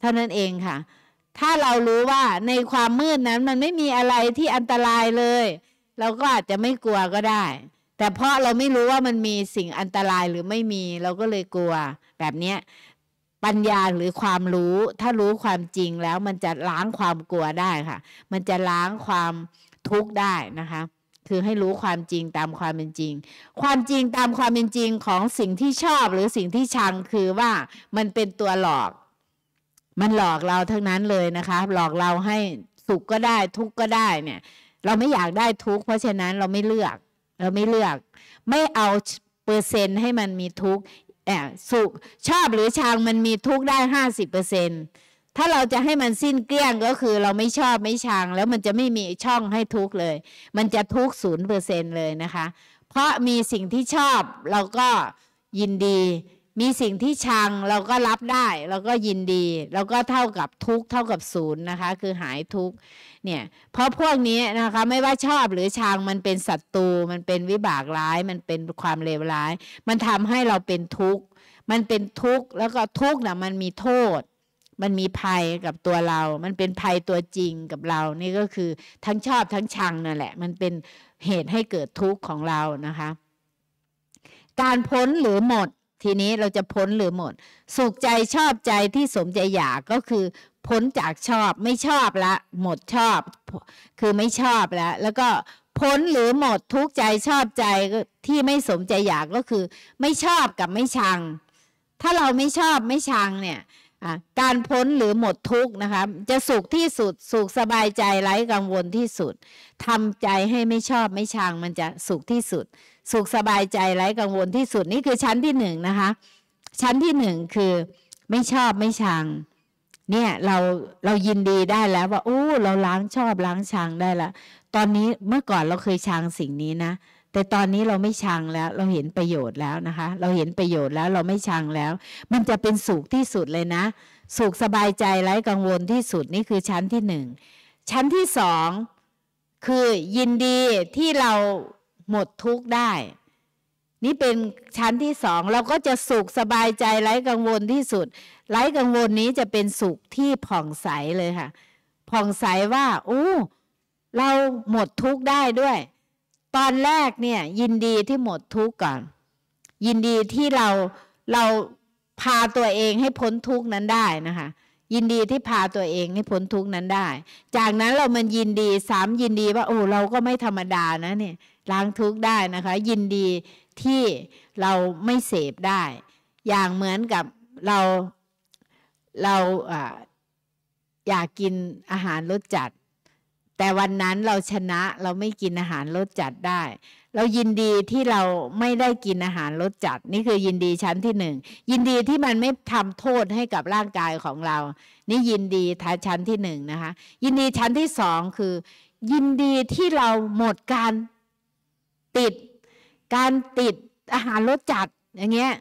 เท่านั้นเองค่ะ ถ้าเรารู้ว่าในความมืดนั้น มันไม่มีอะไรที่อันตรายเลย เราก็อาจจะไม่กลัวก็ได้ แต่เพราะเราไม่รู้ว่ามันมีสิ่งอันตรายหรือไม่มี เราก็เลยกลัวแบบนี้ปัญญาหรือความรู้ถ้ารู้ความจริงแล้วมันจะล้างความกลัวได้ค่ะ มันจะล้างความทุกข์ได้นะคะคือให้รู้ความจริงตามความเป็นจริง ความจริงตามความเป็นจริงของสิ่งที่ชอบหรือสิ่งที่ชังคือว่ามันเป็นตัวหลอกมันหลอกเราทั้งนั้นเลยนะคะหลอกเราให้สุขก็ได้ทุกข์ก็ได้เนี่ยเราไม่อยากได้ทุกข์เพราะฉะนั้นเราไม่เลือกเราไม่เลือกไม่เอาเปอร์เซ็นต์ให้มันมีทุกข์สุขชอบหรือชังมันมีทุกได้ห้าสิบเปอร์เซ็นถ้าเราจะให้มันสิ้นเกลี้ยงก็คือเราไม่ชอบไม่ชังแล้วมันจะไม่มีช่องให้ทุกเลย มันจะทุกศูนย์เปอร์เซ็นเลยนะคะ เพราะมีสิ่งที่ชอบเราก็ยินดีมีสิ่งที่ชังเราก็รับได้เราก็ยินดีเราก็เท่ากับทุกเท่ากับศูนย์นะคะ คือหายทุกเนี่ยเพราะพวกนี้นะคะ ไม่ว่าชอบหรือชังมันเป็นศัตรูมันเป็นวิบากร้าย มันเป็นความเลวร้าย มันทำให้เราเป็นทุกข์มันเป็นทุกข์แล้วก็ทุกข์นะมันมีโทษ มันมีภัยกับตัวเรา มันเป็นภัยตัวจริงกับเรานี่ก็คือทั้งชอบทั้งชังนั่นแหละมันเป็นเหตุให้เกิดทุกข์ของเรานะคะ การพ้นหรือหมดทีนี้เราจะพ้นหรือหมด สุขใจชอบใจที่สมใจอยากก็คือ พ้นจากชอบไม่ชอบละหมดชอบคือไม่ชอบแล้ว แล้วก็พ้นหรือหมดทุกใจชอบใจที่ไม่สมใจอยากก็คือไม่ชอบกับไม่ชัง ถ้าเราไม่ชอบไม่ชังเนี่ยการพ้นหรือหมดทุกนะคะจะสุขที่สุด สุขสบายใจไร้กังวลที่สุดทำใจให้ไม่ชอบไม่ชังมันจะสุขที่สุดสุขสบายใจไร้กังวลที่สุด นี่คือชั้นที่หนึ่งนะคะ ชั้นที่หนึ่งคือ ไม่ชอบไม่ชัง เนี่ย เราเรายินดีได้แล้วว่าโอ้เราล้างชอบล้างชังได้ละตอนนี้เมื่อก่อนเราเคยชังสิ่งนี้นะ แต่ตอนนี้เราไม่ชังแล้ว เราเห็นประโยชน์แล้วนะคะ เราเห็นประโยชน์แล้วเราไม่ชังแล้ว มันจะเป็นสุขที่สุดเลยนะสุขสบายใจไร้กังวลที่สุดนี่คือชั้นที่หนึ่งชั้นที่สองคือยินดีที่เราหมดทุกได้ นี่เป็นชั้นที่สองเราก็จะสุข สบายใจไร้กังวลที่สุดไร้กังวลนี้จะเป็นสุขที่ผ่องใสเลยค่ะผ่องใสว่าโอ้เราหมดทุกได้ด้วย ตอนแรกเนี่ย ยินดีที่หมดทุกก่อนยินดีที่เราเราพาตัวเองให้พ้นทุกนั้นได้นะคะ ยินดีที่พาตัวเองให้พ้นทุกนั้นได้ จากนั้นเรามันยินดีสามยินดีว่าโอ้เราก็ไม่ธรรมดานะเนี่ยล้างทุกข์ได้นะคะยินดีที่เราไม่เสพได้ อย่างเหมือนกับเราเราอยากกินอาหารรสจัด แต่วันนั้นเราชนะเราไม่กินอาหารรสจัดได้ เรายินดีที่เราไม่ได้กินอาหารรสจัด นี่คือยินดีชั้นที่หนึ่งยินดีที่มันไม่ทำโทษให้กับร่างกายของเรา นี่ยินดีท้าชั้นที่หนึ่งนะคะยินดีชั้นที่สองคือ ยินดีที่เราหมดการติดการติดอาหารรสจัดอย่างเงี้ย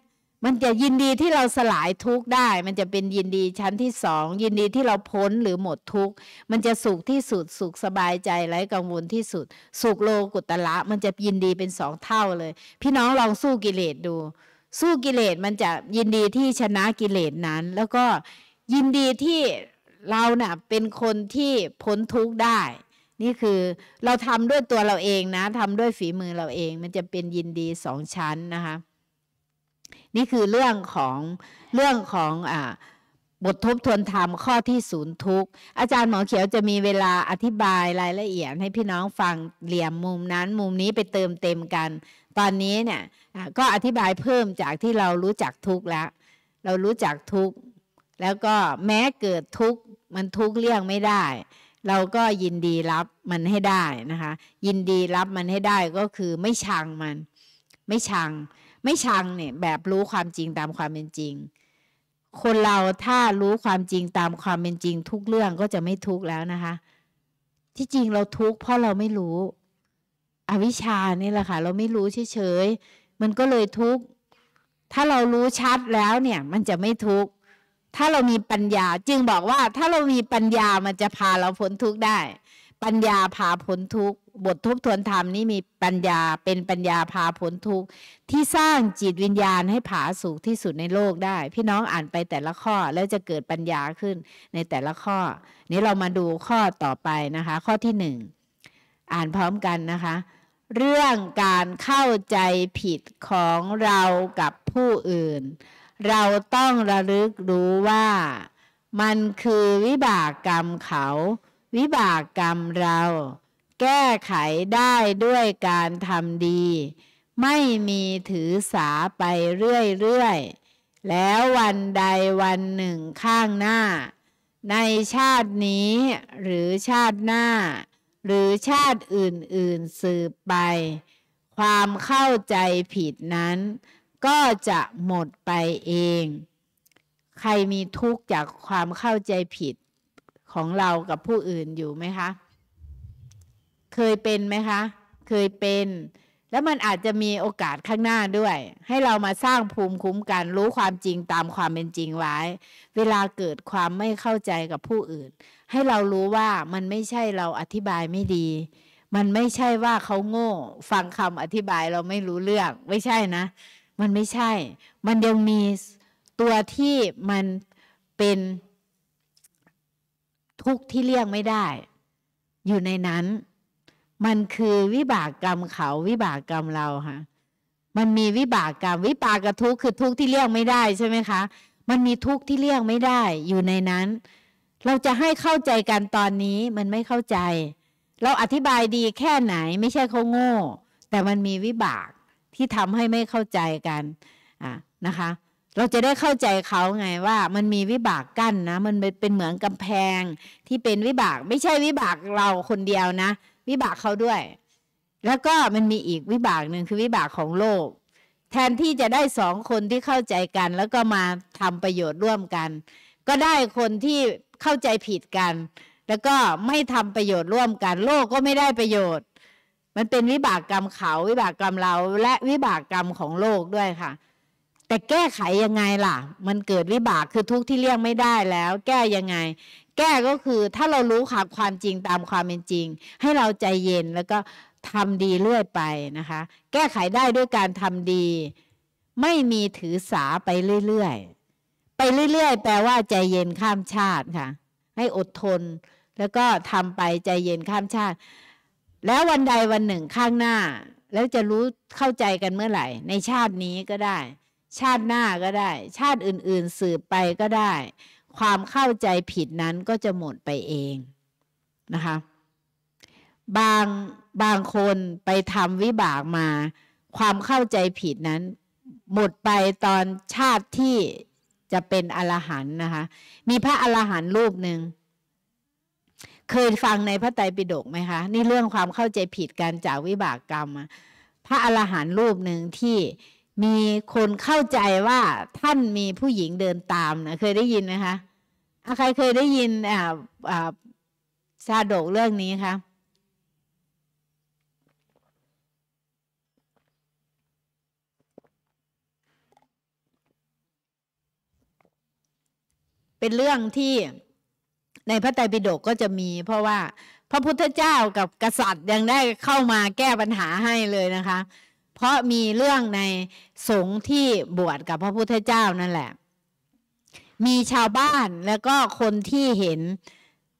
มันจะยินดีที่เราสลายทุกข์ได้ มันจะเป็นยินดีชั้นที่สอง ยินดีที่เราพ้นหรือหมดทุกข์มันจะสุขที่สุดสุขสบายใจไร้กังวลที่สุดสุขโลกุตละมันจะยินดีเป็นสองเท่าเลย พี่น้องลองสู้กิเลสดู สู้กิเลสมันจะยินดีที่ชนะกิเลสนั้น แล้วก็ยินดีที่เราเนะ่ะเป็นคนที่พ้นทุกข์ได้นี่คือเราทำด้วยตัวเราเองนะทำด้วยฝีมือเราเองมันจะเป็นยินดีสองชั้นนะคะนี่คือเรื่องของเรื่องของอ่าบททบทวนธรรมข้อที่ศูนย์ทุกอาจารย์หมอเขียวจะมีเวลาอธิบายรายละเอียด ให้พี่น้องฟังเหลี่ยมมุมนั้นมุมนี้ไปเติมเต็มกัน ตอนนี้เนี่ยก็อธิบายเพิ่มจากที่เรารู้จักทุกแล้วเรารู้จักทุกแล้วก็แม้เกิดทุกมันทุกเลี่ยงไม่ได้เราก็ยินดีรับมันให้ได้นะคะ ยินดีรับมันให้ได้ก็คือไม่ชังมัน ไม่ชัง ไม่ชังเนี่ยแบบรู้ความจริงตามความเป็นจริง คนเราถ้ารู้ความจริงตามความเป็นจริงทุกเรื่องก็จะไม่ทุกข์แล้วนะคะ ที่จริงเราทุกข์เพราะเราไม่รู้ อวิชชานี่แหละค่ะเราไม่รู้เฉยๆมันก็เลยทุกข์ถ้าเรารู้ชัดแล้วเนี่ยมันจะไม่ทุกข์ถ้าเรามีปัญญาจึงบอกว่า ถ้าเรามีปัญญามันจะพาเราพ้นทุกข์ได้ ปัญญาพาพ้นทุกข์บททุทวนธรรมนี้มีปัญญาเป็นปัญญาพาพ้นทุกข์ ที่สร้างจิตวิญญาณให้ผาสูงที่สุดในโลกได้ พี่น้องอ่านไปแต่ละข้อแล้วจะเกิดปัญญาขึ้นในแต่ละข้อ นี้เรามาดูข้อต่อไปนะคะ ข้อที่หนึ่งอ่านพร้อมกันนะคะ เรื่องการเข้าใจผิดของเรากับผู้อื่นเราต้องระลึกรู้ว่า มันคือวิบากกรรมเขา วิบากกรรมเรา แก้ไขได้ด้วยการทำดี ไม่มีถือสาไปเรื่อย ๆ แล้ววันใดวันหนึ่งข้างหน้า ในชาตินี้หรือชาติหน้า หรือชาติอื่นๆสืบไป ความเข้าใจผิดนั้นก็จะหมดไปเอง ใครมีทุกข์จากความเข้าใจผิดของเรากับผู้อื่นอยู่ไหมคะ เคยเป็นไหมคะ เคยเป็น แล้วมันอาจจะมีโอกาสข้างหน้าด้วย ให้เรามาสร้างภูมิคุ้มกัน รู้ความจริงตามความเป็นจริงไว้ เวลาเกิดความไม่เข้าใจกับผู้อื่น ให้เรารู้ว่ามันไม่ใช่เราอธิบายไม่ดี มันไม่ใช่ว่าเขาโง่ ฟังคำอธิบายเราไม่รู้เรื่อง ไม่ใช่นะมันไม่ใช่ มันยังมีตัวที่มันเป็นทุกข์ที่เลี่ยงไม่ได้ อยู่ในนั้น มันคือวิบากกรรมเขาวิบากกรรมเราค่ะมันมีวิบากกรรมวิปากกับทุกข์คือทุกข์ที่เลี่ยงไม่ได้ใช่ไหมคะ มันมีทุกข์ที่เลี่ยงไม่ได้ อยู่ในนั้น เราจะให้เข้าใจกันตอนนี้มันไม่เข้าใจ เราอธิบายดีแค่ไหนไม่ใช่เขาโง่ แต่มันมีวิบากที่ทำให้ไม่เข้าใจกัน อ่ะนะคะ เราจะได้เข้าใจเขาไงว่า มันมีวิบากกั้นนะ มันเป็นเหมือนกำแพงที่เป็นวิบาก ไม่ใช่วิบากเราคนเดียวนะ วิบากเขาด้วย แล้วก็มันมีอีกวิบากหนึ่งคือวิบากของโลก แทนที่จะได้สองคนที่เข้าใจกัน แล้วก็มาทำประโยชน์ร่วมกัน ก็ได้คนที่เข้าใจผิดกัน แล้วก็ไม่ทำประโยชน์ร่วมกัน โลกก็ไม่ได้ประโยชน์มันเป็นวิบากกรรมเขา วิบากกรรมเราและวิบากกรรมของโลกด้วยค่ะ แต่แก้ไขยังไงล่ะมันเกิดวิบากคือทุกข์ที่เลี่ยงไม่ได้แล้ว แก้ยังไง แก้ก็คือถ้าเรารู้ค่ะความจริงตามความเป็นจริง ให้เราใจเย็นแล้วก็ทำดีเรื่อยไปนะคะ แก้ไขได้ด้วยการทำดี ไม่มีถือสาไปเรื่อย ๆ ไปเรื่อย ๆแปลว่าใจเย็นข้ามชาติค่ะ ให้อดทน แล้วก็ทำไปใจเย็นข้ามชาติแล้ววันใดวันหนึ่งข้างหน้า แล้วจะรู้เข้าใจกันเมื่อไหร่ในชาตินี้ก็ได้ ชาติหน้าก็ได้ ชาติอื่น ๆสืบไปก็ได้ ความเข้าใจผิดนั้นก็จะหมดไปเองนะคะบางบางคนไปทำวิบากมา ความเข้าใจผิดนั้นหมดไปตอนชาติที่จะเป็นอรหันนะคะมีพระอรหันต์รูปหนึ่งเคยฟังในพระไตรปิฎกไหมคะ นี่เรื่องความเข้าใจผิดการจากวิบากกรรม พระอรหันต์รูปหนึ่งที่มีคนเข้าใจว่าท่านมีผู้หญิงเดินตามนะเคยได้ยินไหมคะใครเคยได้ยินอ่าอ่าชาดกเรื่องนี้คะ เป็นเรื่องที่ในพระไตรปิฎกก็จะมีเพราะว่า พระพุทธเจ้ากับกษัตริย์ยังได้เข้ามาแก้ปัญหาให้เลยนะคะ เพราะมีเรื่องในสงฆ์ที่บวชกับพระพุทธเจ้านั่นแหละ มีชาวบ้านแล้วก็คนที่เห็น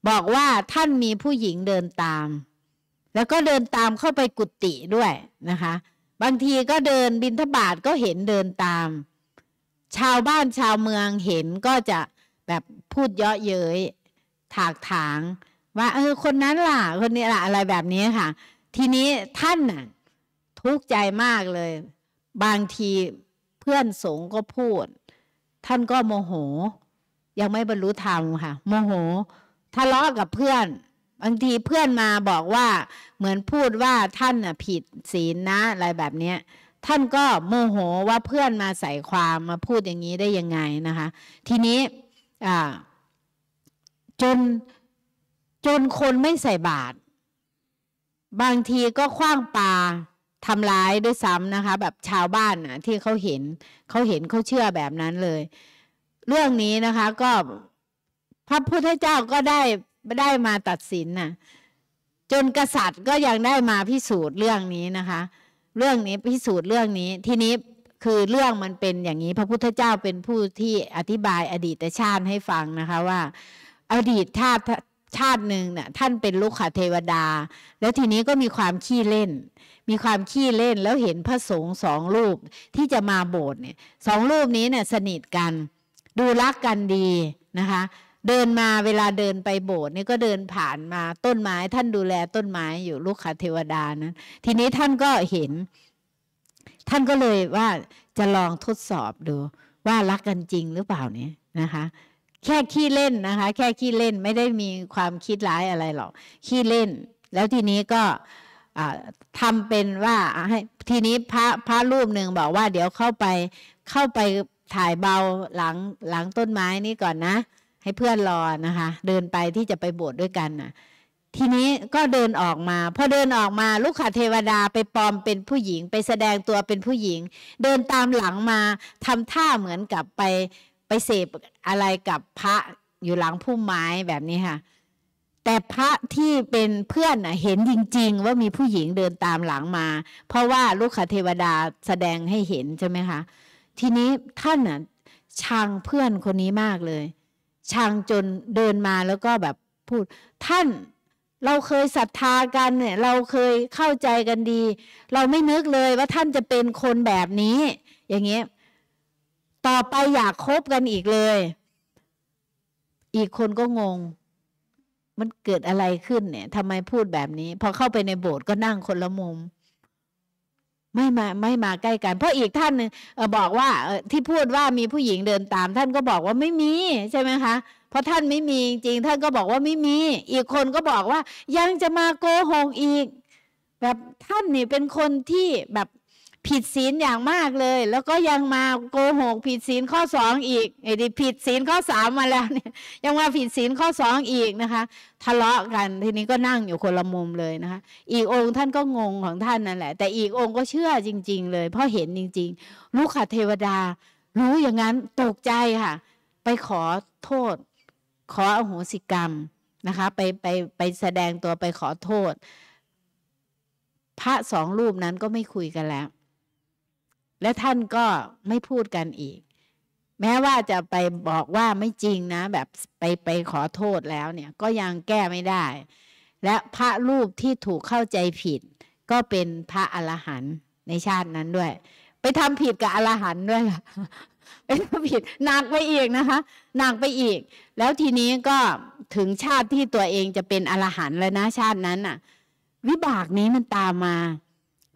บอกว่าท่านมีผู้หญิงเดินตาม แล้วก็เดินตามเข้าไปกุฏิด้วยนะคะ บางทีก็เดินบินทบาทก็เห็นเดินตาม ชาวบ้านชาวเมืองเห็นก็จะแบบพูดเยาะเย้ยถากถางว่าเออคนนั้นล่ะ คนนี้ล่ะ อะไรแบบนี้ค่ะ ทีนี้ท่านน่ะทุกข์ใจมากเลย บางทีเพื่อนสงก็พูด ท่านก็โมโห ยังไม่บรรลุธรรมค่ะโมโหทะเลาะกับเพื่อน บางทีเพื่อนมาบอกว่า เหมือนพูดว่าท่านน่ะผิดศีลนะ อะไรแบบนี้ท่านก็โมโหว่าเพื่อนมาใส่ความมาพูดอย่างนี้ได้ยังไงนะคะ ทีนี้จนจนคนไม่ใส่บาตรบางทีก็คว้างปลาทำร้ายด้วยซ้ำนะคะ แบบชาวบ้านนะที่เขาเห็นเขาเห็นเขาเชื่อแบบนั้นเลย เรื่องนี้นะคะก็ พระพุทธเจ้าก็ได้ได้มาตัดสินนะ่ะจนกษัตริย์ก็ยังได้มาพิสูจน์เรื่องนี้นะคะ เรื่องนี้พิสูจน์เรื่องนี้ทีนี้คือเรื่องมันเป็นอย่างนี้ พระพุทธเจ้าเป็นผู้ที่อธิบายอดีตชาติให้ฟังนะคะว่าอดีตชาติชาติหนึ่งเนี่ยท่านเป็นลูกขาเทวดา แล้วทีนี้ก็มีความขี้เล่น มีความขี้เล่นแล้วเห็นพระสงฆ์สองรูป ที่จะมาโบสถ์เนี่ยสองรูปนี้เนี่ยสนิทกันดูรักกันดีนะคะ เดินมาเวลาเดินไปโบสถ์นี่ก็เดินผ่านมาต้นไม้ ท่านดูแลต้นไม้อยู่ลูกขาเทวดานั้นทีนี้ท่านก็เห็น ท่านก็เลยว่าจะลองทดสอบดู ว่ารักกันจริงหรือเปล่านี่นะคะแค่ขี้เล่นนะคะ แค่ขี้เล่นไม่ได้มีความคิดร้ายอะไรหรอกขี้เล่น แล้วทีนี้ก็ทำเป็นว่าให้ทีนี้พระพระรูปหนึ่งบอกว่าเดี๋ยวเข้าไปเข้าไปถ่ายเบาหลังหลังต้นไม้นี่ก่อนนะ ให้เพื่อนรอนะคะ เดินไปที่จะไปบวชด้วยกันนะ่ะทีนี้ก็เดินออกมาพอเดินออกมาลูกขาเทวดาไปปลอมเป็นผู้หญิง ไปแสดงตัวเป็นผู้หญิง เดินตามหลังมาทำท่าเหมือนกับไปไปเสพอะไรกับพระอยู่หลังพุ่มไม้แบบนี้ค่ะ แต่พระที่เป็นเพื่อนเห็นจริง ๆ ว่ามีผู้หญิงเดินตามหลังมา เพราะว่าลูกขเทวดาแสดงให้เห็นใช่ไหมคะ ทีนี้ท่านน่ะชังเพื่อนคนนี้มากเลยชังจนเดินมาแล้วก็แบบพูด ท่านเราเคยศรัทธากันเนี่ย เราเคยเข้าใจกันดี เราไม่นึกเลยว่าท่านจะเป็นคนแบบนี้ อย่างเงี้ยต่อไปอยากคบกันอีกเลย อีกคนก็งง มันเกิดอะไรขึ้นเนี่ย ทำไมพูดแบบนี้ พอเข้าไปในโบสถ์ก็นั่งคนละมุม ไม่มาไม่มาใกล้กัน เพราะอีกท่านนึงบอกว่า ที่พูดว่ามีผู้หญิงเดินตาม ท่านก็บอกว่าไม่มีใช่ไหมคะ เพราะท่านไม่มีจริงท่านก็บอกว่าไม่มี อีกคนก็บอกว่ายังจะมาโกหกอีก แบบท่านนี่เป็นคนที่แบบผิดศีลอย่างมากเลย แล้วก็ยังมาโกหกผิดศีลข้อสองอีกไอ้ดิผิดศีลข้อสามมาแล้วเนี่ยยังมาผิดศีลข้อสองอีกนะคะทะเลาะกันทีนี้ก็นั่งอยู่คนละมุมเลยนะคะอีกองค์ท่านก็งงของท่านนั่นแหละ แต่อีกองค์ก็เชื่อจริง ๆ เลย เพราะเห็นจริง ๆ ลูกขเทวดารู้อย่างนั้นตกใจค่ะไปขอโทษ ขออโหสิกรรมนะคะไปไปไปแสดงตัวไปขอโทษ พระสองรูปนั้นก็ไม่คุยกันแล้วและท่านก็ไม่พูดกันอีก แม้ว่าจะไปบอกว่าไม่จริงนะแบบไป ไปขอโทษแล้วเนี่ย ก็ยังแก้ไม่ได้ และพระรูปที่ถูกเข้าใจผิด ก็เป็นพระอรหันต์ในชาตินั้นด้วย ไปทำผิดกับอรหันต์ด้วยล่ะไปทำผิดหนักไปอีกนะคะ หนักไปอีก แล้วทีนี้ก็ถึงชาติที่ตัวเองจะเป็นอรหันต์แล้วนะ ชาตินั้นอ่ะ วิบากนี้มันตามมา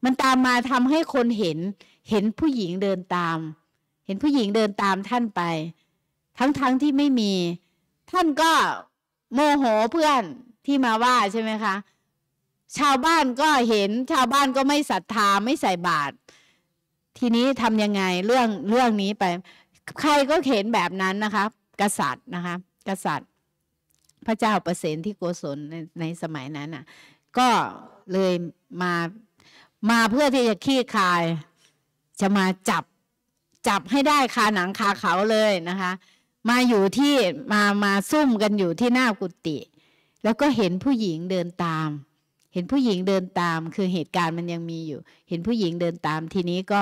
มันตามมาทำให้คนเห็นเห็นผู้หญิงเดินตาม เห็นผู้หญิงเดินตามท่านไป ทั้งๆทที่ไม่มี ท่านก็โมโหเพื่อนที่มาว่าใช่ไหมคะ ชาวบ้านก็เห็น ชาวบ้านก็ไม่ศรัทธาไม่ใส่บาตร ทีนี้ทำยังไงเรื่องเรื่องนี้ไป ใครก็เห็นแบบนั้นนะคะกษัตริย์นะคะกษัตริย์ พระเจ้าประเสนที่โกศลในในสมัยนั้นน่ะ ก็เลยมา มาเพื่อที่จะขี้คายจะมาจับจับให้ได้คาหนังคาเขาเลยนะคะ มาอยู่ที่มามาซุ่มกันอยู่ที่หน้ากุฏิแล้วก็เห็นผู้หญิงเดินตาม เห็นผู้หญิงเดินตามคือเหตุการณ์มันยังมีอยู่ เห็นผู้หญิงเดินตามทีนี้ก็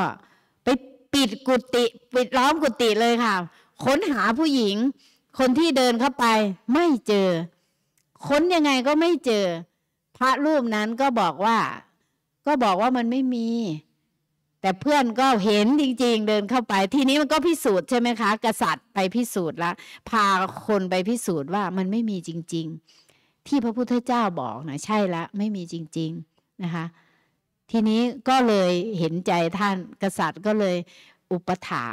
ไปปิดกุฏิปิดล้อมกุฏิเลยค่ะค้นหาผู้หญิง คนที่เดินเข้าไป ไม่เจอค้นยังไงก็ไม่เจอ พระรูปนั้นก็บอกว่า ก็บอกว่ามันไม่มีแต่เพื่อนก็เห็นจริงๆ เดินเข้าไปทีนี้มันก็พิสูจน์ใช่ไหมคะกษัตริย์ไปพิสูจน์ละ พาคนไปพิสูจน์ว่ามันไม่มีจริงๆ ที่พระพุทธเจ้าบอกนะใช่ละ ไม่มีจริงๆนะคะทีนี้ก็เลยเห็นใจท่านกษัตริย์ก็เลยอุปถา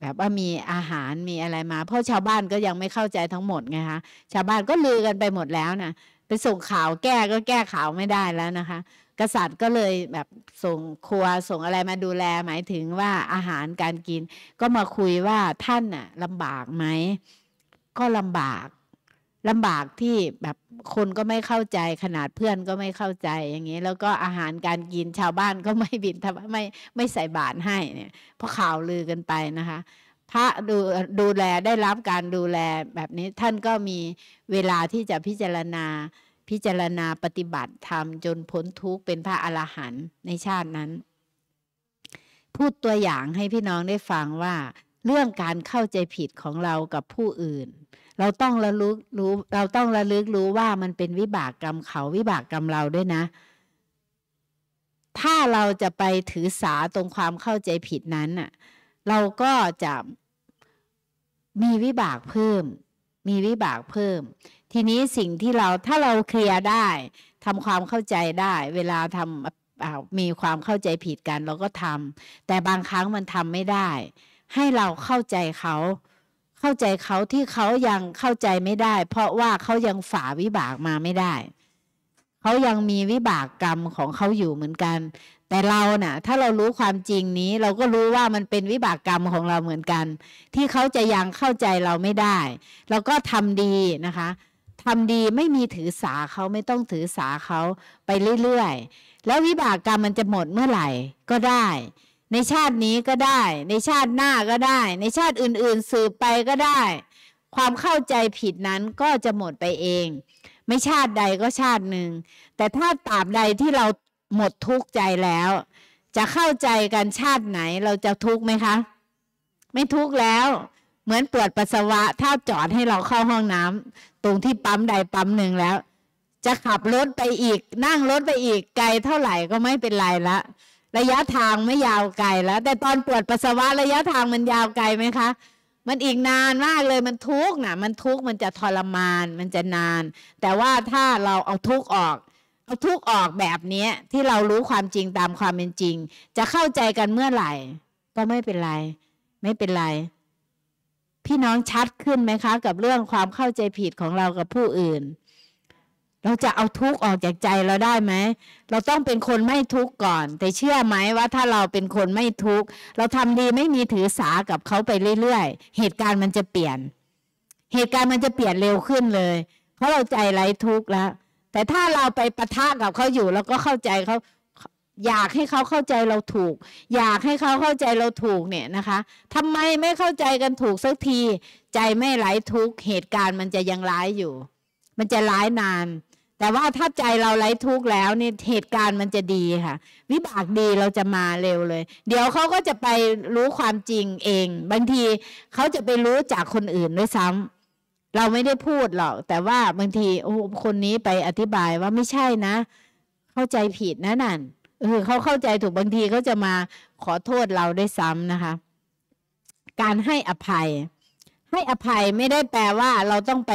แบบว่ามีอาหารมีอะไรมา เพราะชาวบ้านก็ยังไม่เข้าใจทั้งหมดไงคะ ชาวบ้านก็ลือกันไปหมดแล้วนะไปส่งข่าวแก้ก็แก้ข่าวไม่ได้แล้วนะคะกษัตริย์ก็เลยแบบส่งครัวส่งอะไรมาดูแลหมายถึงว่าอาหารการกินก็มาคุยว่าท่านน่ะลำบากไหม ก็ลำบากลำบากที่แบบคนก็ไม่เข้าใจขนาดเพื่อนก็ไม่เข้าใจอย่างนี้ แล้วก็อาหารการกินชาวบ้านก็ไม่บินทบไม่ไม่ใส่บาตรให้เนี่ยเพราะข่าวลือกันไปนะคะ พระดูดูแลได้รับการดูแลแบบนี้ท่านก็มีเวลาที่จะพิจารณาพิจารณาปฏิบัติธรรมจนพ้นทุกข์เป็นพระอรหันต์ในชาตินั้น พูดตัวอย่างให้พี่น้องได้ฟังว่าเรื่องการเข้าใจผิดของเรากับผู้อื่น เราต้องระลึกรู้เราต้องระลึกรู้ว่ามันเป็นวิบากกรรมเขาวิบากกรรมเราด้วยนะ ถ้าเราจะไปถือสาตรงความเข้าใจผิดนั้นน่ะเราก็จะมีวิบากเพิ่ม มีวิบากเพิ่มทีนี้สิ่งที่เราถ้าเราเคลียร์ได้ทำความเข้าใจได้ เวลาทำมีความเข้าใจผิดกันเราก็ทำแต่บางครั้งมันทำไม่ได้ ให้เราเข้าใจเขา เข้าใจเขาที่เขายังเข้าใจไม่ได้ เพราะว่าเขายังฝ่าวิบากมาไม่ได้ เขายังมีวิบากกรรมของเขาอยู่เหมือนกัน แต่เรานะ่ะถ้าเรารู้ความจริงนี้ เราก็รู้ว่ามันเป็นวิบากกรรมของเราเหมือนกัน ที่เขาจะยังเข้าใจเราไม่ได้เราก็ทำดีนะคะทำดีไม่มีถือสาเขาไม่ต้องถือสาเขาไปเรื่อย ๆ แล้ววิบากกรรมมันจะหมดเมื่อไหร่ก็ได้ ในชาตินี้ก็ได้ ในชาติหน้าก็ได้ ในชาติอื่น ๆ สืบไปก็ได้ ความเข้าใจผิดนั้นก็จะหมดไปเอง ไม่ชาติใดก็ชาติหนึ่ง แต่ถ้าตราบใดที่เราหมดทุกข์ใจแล้ว จะเข้าใจกันชาติไหนเราจะทุกข์ไหมคะ ไม่ทุกข์แล้วเหมือนปวดปัสสาวะถ้าจอดให้เราเข้าห้องน้ำ ตรงที่ปั๊มใดปั๊มหนึ่งแล้ว จะขับรถไปอีก นั่งรถไปอีกไกลเท่าไหร่ก็ไม่เป็นไรละ ระยะทางไม่ยาวไกลแล้ว แต่ตอนปวดปัสสาวะระยะทางมันยาวไกลไหมคะ มันอีกนานมากเลยมันทุกข์นะมันทุกข์ มันจะทรมานมันจะนาน แต่ว่าถ้าเราเอาทุกข์ออก เอาทุกข์ออกแบบนี้ที่เรารู้ความจริงตามความเป็นจริง จะเข้าใจกันเมื่อไหร่ก็ไม่เป็นไร ไม่เป็นไรพี่น้องชัดขึ้นไหมคะ กับเรื่องความเข้าใจผิดของเรากับผู้อื่น เราจะเอาทุกข์ออกจากใจเราได้ไหม เราต้องเป็นคนไม่ทุกข์ก่อน แต่เชื่อไหมว่าถ้าเราเป็นคนไม่ทุกข์เราทำดีไม่มีถือสากับเขาไปเรื่อย ๆ เหตุการณ์มันจะเปลี่ยน เหตุการณ์มันจะเปลี่ยนเร็วขึ้นเลย เพราะเราใจไร้ทุกข์แล้ว แต่ถ้าเราไปปะทะกับเขาอยู่แล้วก็เข้าใจเขาอยากให้เขาเข้าใจเราถูก อยากให้เขาเข้าใจเราถูกเนี่ยนะคะทำไมไม่เข้าใจกันถูกสักที ใจไม่ไหลทุกเหตุการณ์มันจะยังร้ายอยู่ มันจะร้ายนาน แต่ว่าถ้าใจเราไหลทุกแล้วเนี่ยเหตุการณ์มันจะดีค่ะ วิบากดีเราจะมาเร็วเลย เดี๋ยวเขาก็จะไปรู้ความจริงเอง บางทีเขาจะไปรู้จากคนอื่นด้วยซ้ำ เราไม่ได้พูดหรอกแต่ว่าบางทีโอ้คนนี้ไปอธิบายว่าไม่ใช่นะ เข้าใจผิดนะนั่นเออเขาเข้าใจถูกบางทีเขาจะมาขอโทษเราได้ซ้ำนะคะ การให้อภัย ให้อภัยไม่ได้แปลว่าเราต้องไป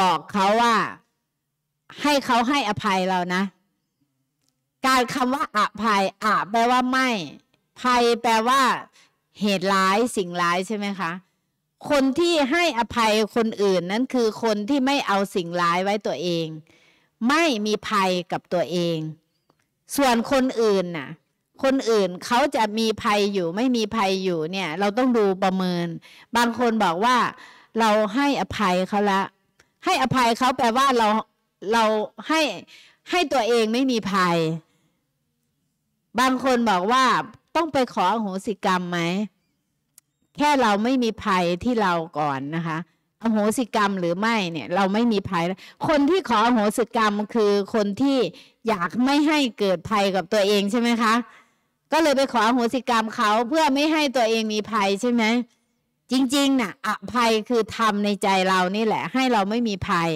บอกเขาว่า ให้เขาให้อภัยเรานะ การคำว่าอภัยอแปลว่าไม่ ภัยแปลว่าเหตุร้ายสิ่งร้ายใช่ไหมคะคนที่ให้อภัยคนอื่นนั้นคือคนที่ไม่เอาสิ่งร้ายไว้ตัวเอง ไม่มีภัยกับตัวเองส่วนคนอื่นน่ะ คนอื่นเขาจะมีภัยอยู่ ไม่มีภัยอยู่เนี่ย เราต้องดูประเมิน บางคนบอกว่า เราให้อภัยเขาละให้อภัยเขาแปลว่าเราเราให้ให้ตัวเองไม่มีภัย บางคนบอกว่า ต้องไปขออโหสิกรรมไหมแค่เราไม่มีภัยที่เราก่อนนะคะ อโหสิกรรมหรือไม่เนี่ย เราไม่มีภัยคนที่ขออโหสิกรรมคือคนที่อยากไม่ให้เกิดภัยกับตัวเองใช่ไหมคะ ก็เลยไปขออโหสิกรรมเขาเพื่อไม่ให้ตัวเองมีภัยใช่ไหมจริงๆนะ่ะอภัยคือทำในใจเรานี่แหละ ให้เราไม่มีภัย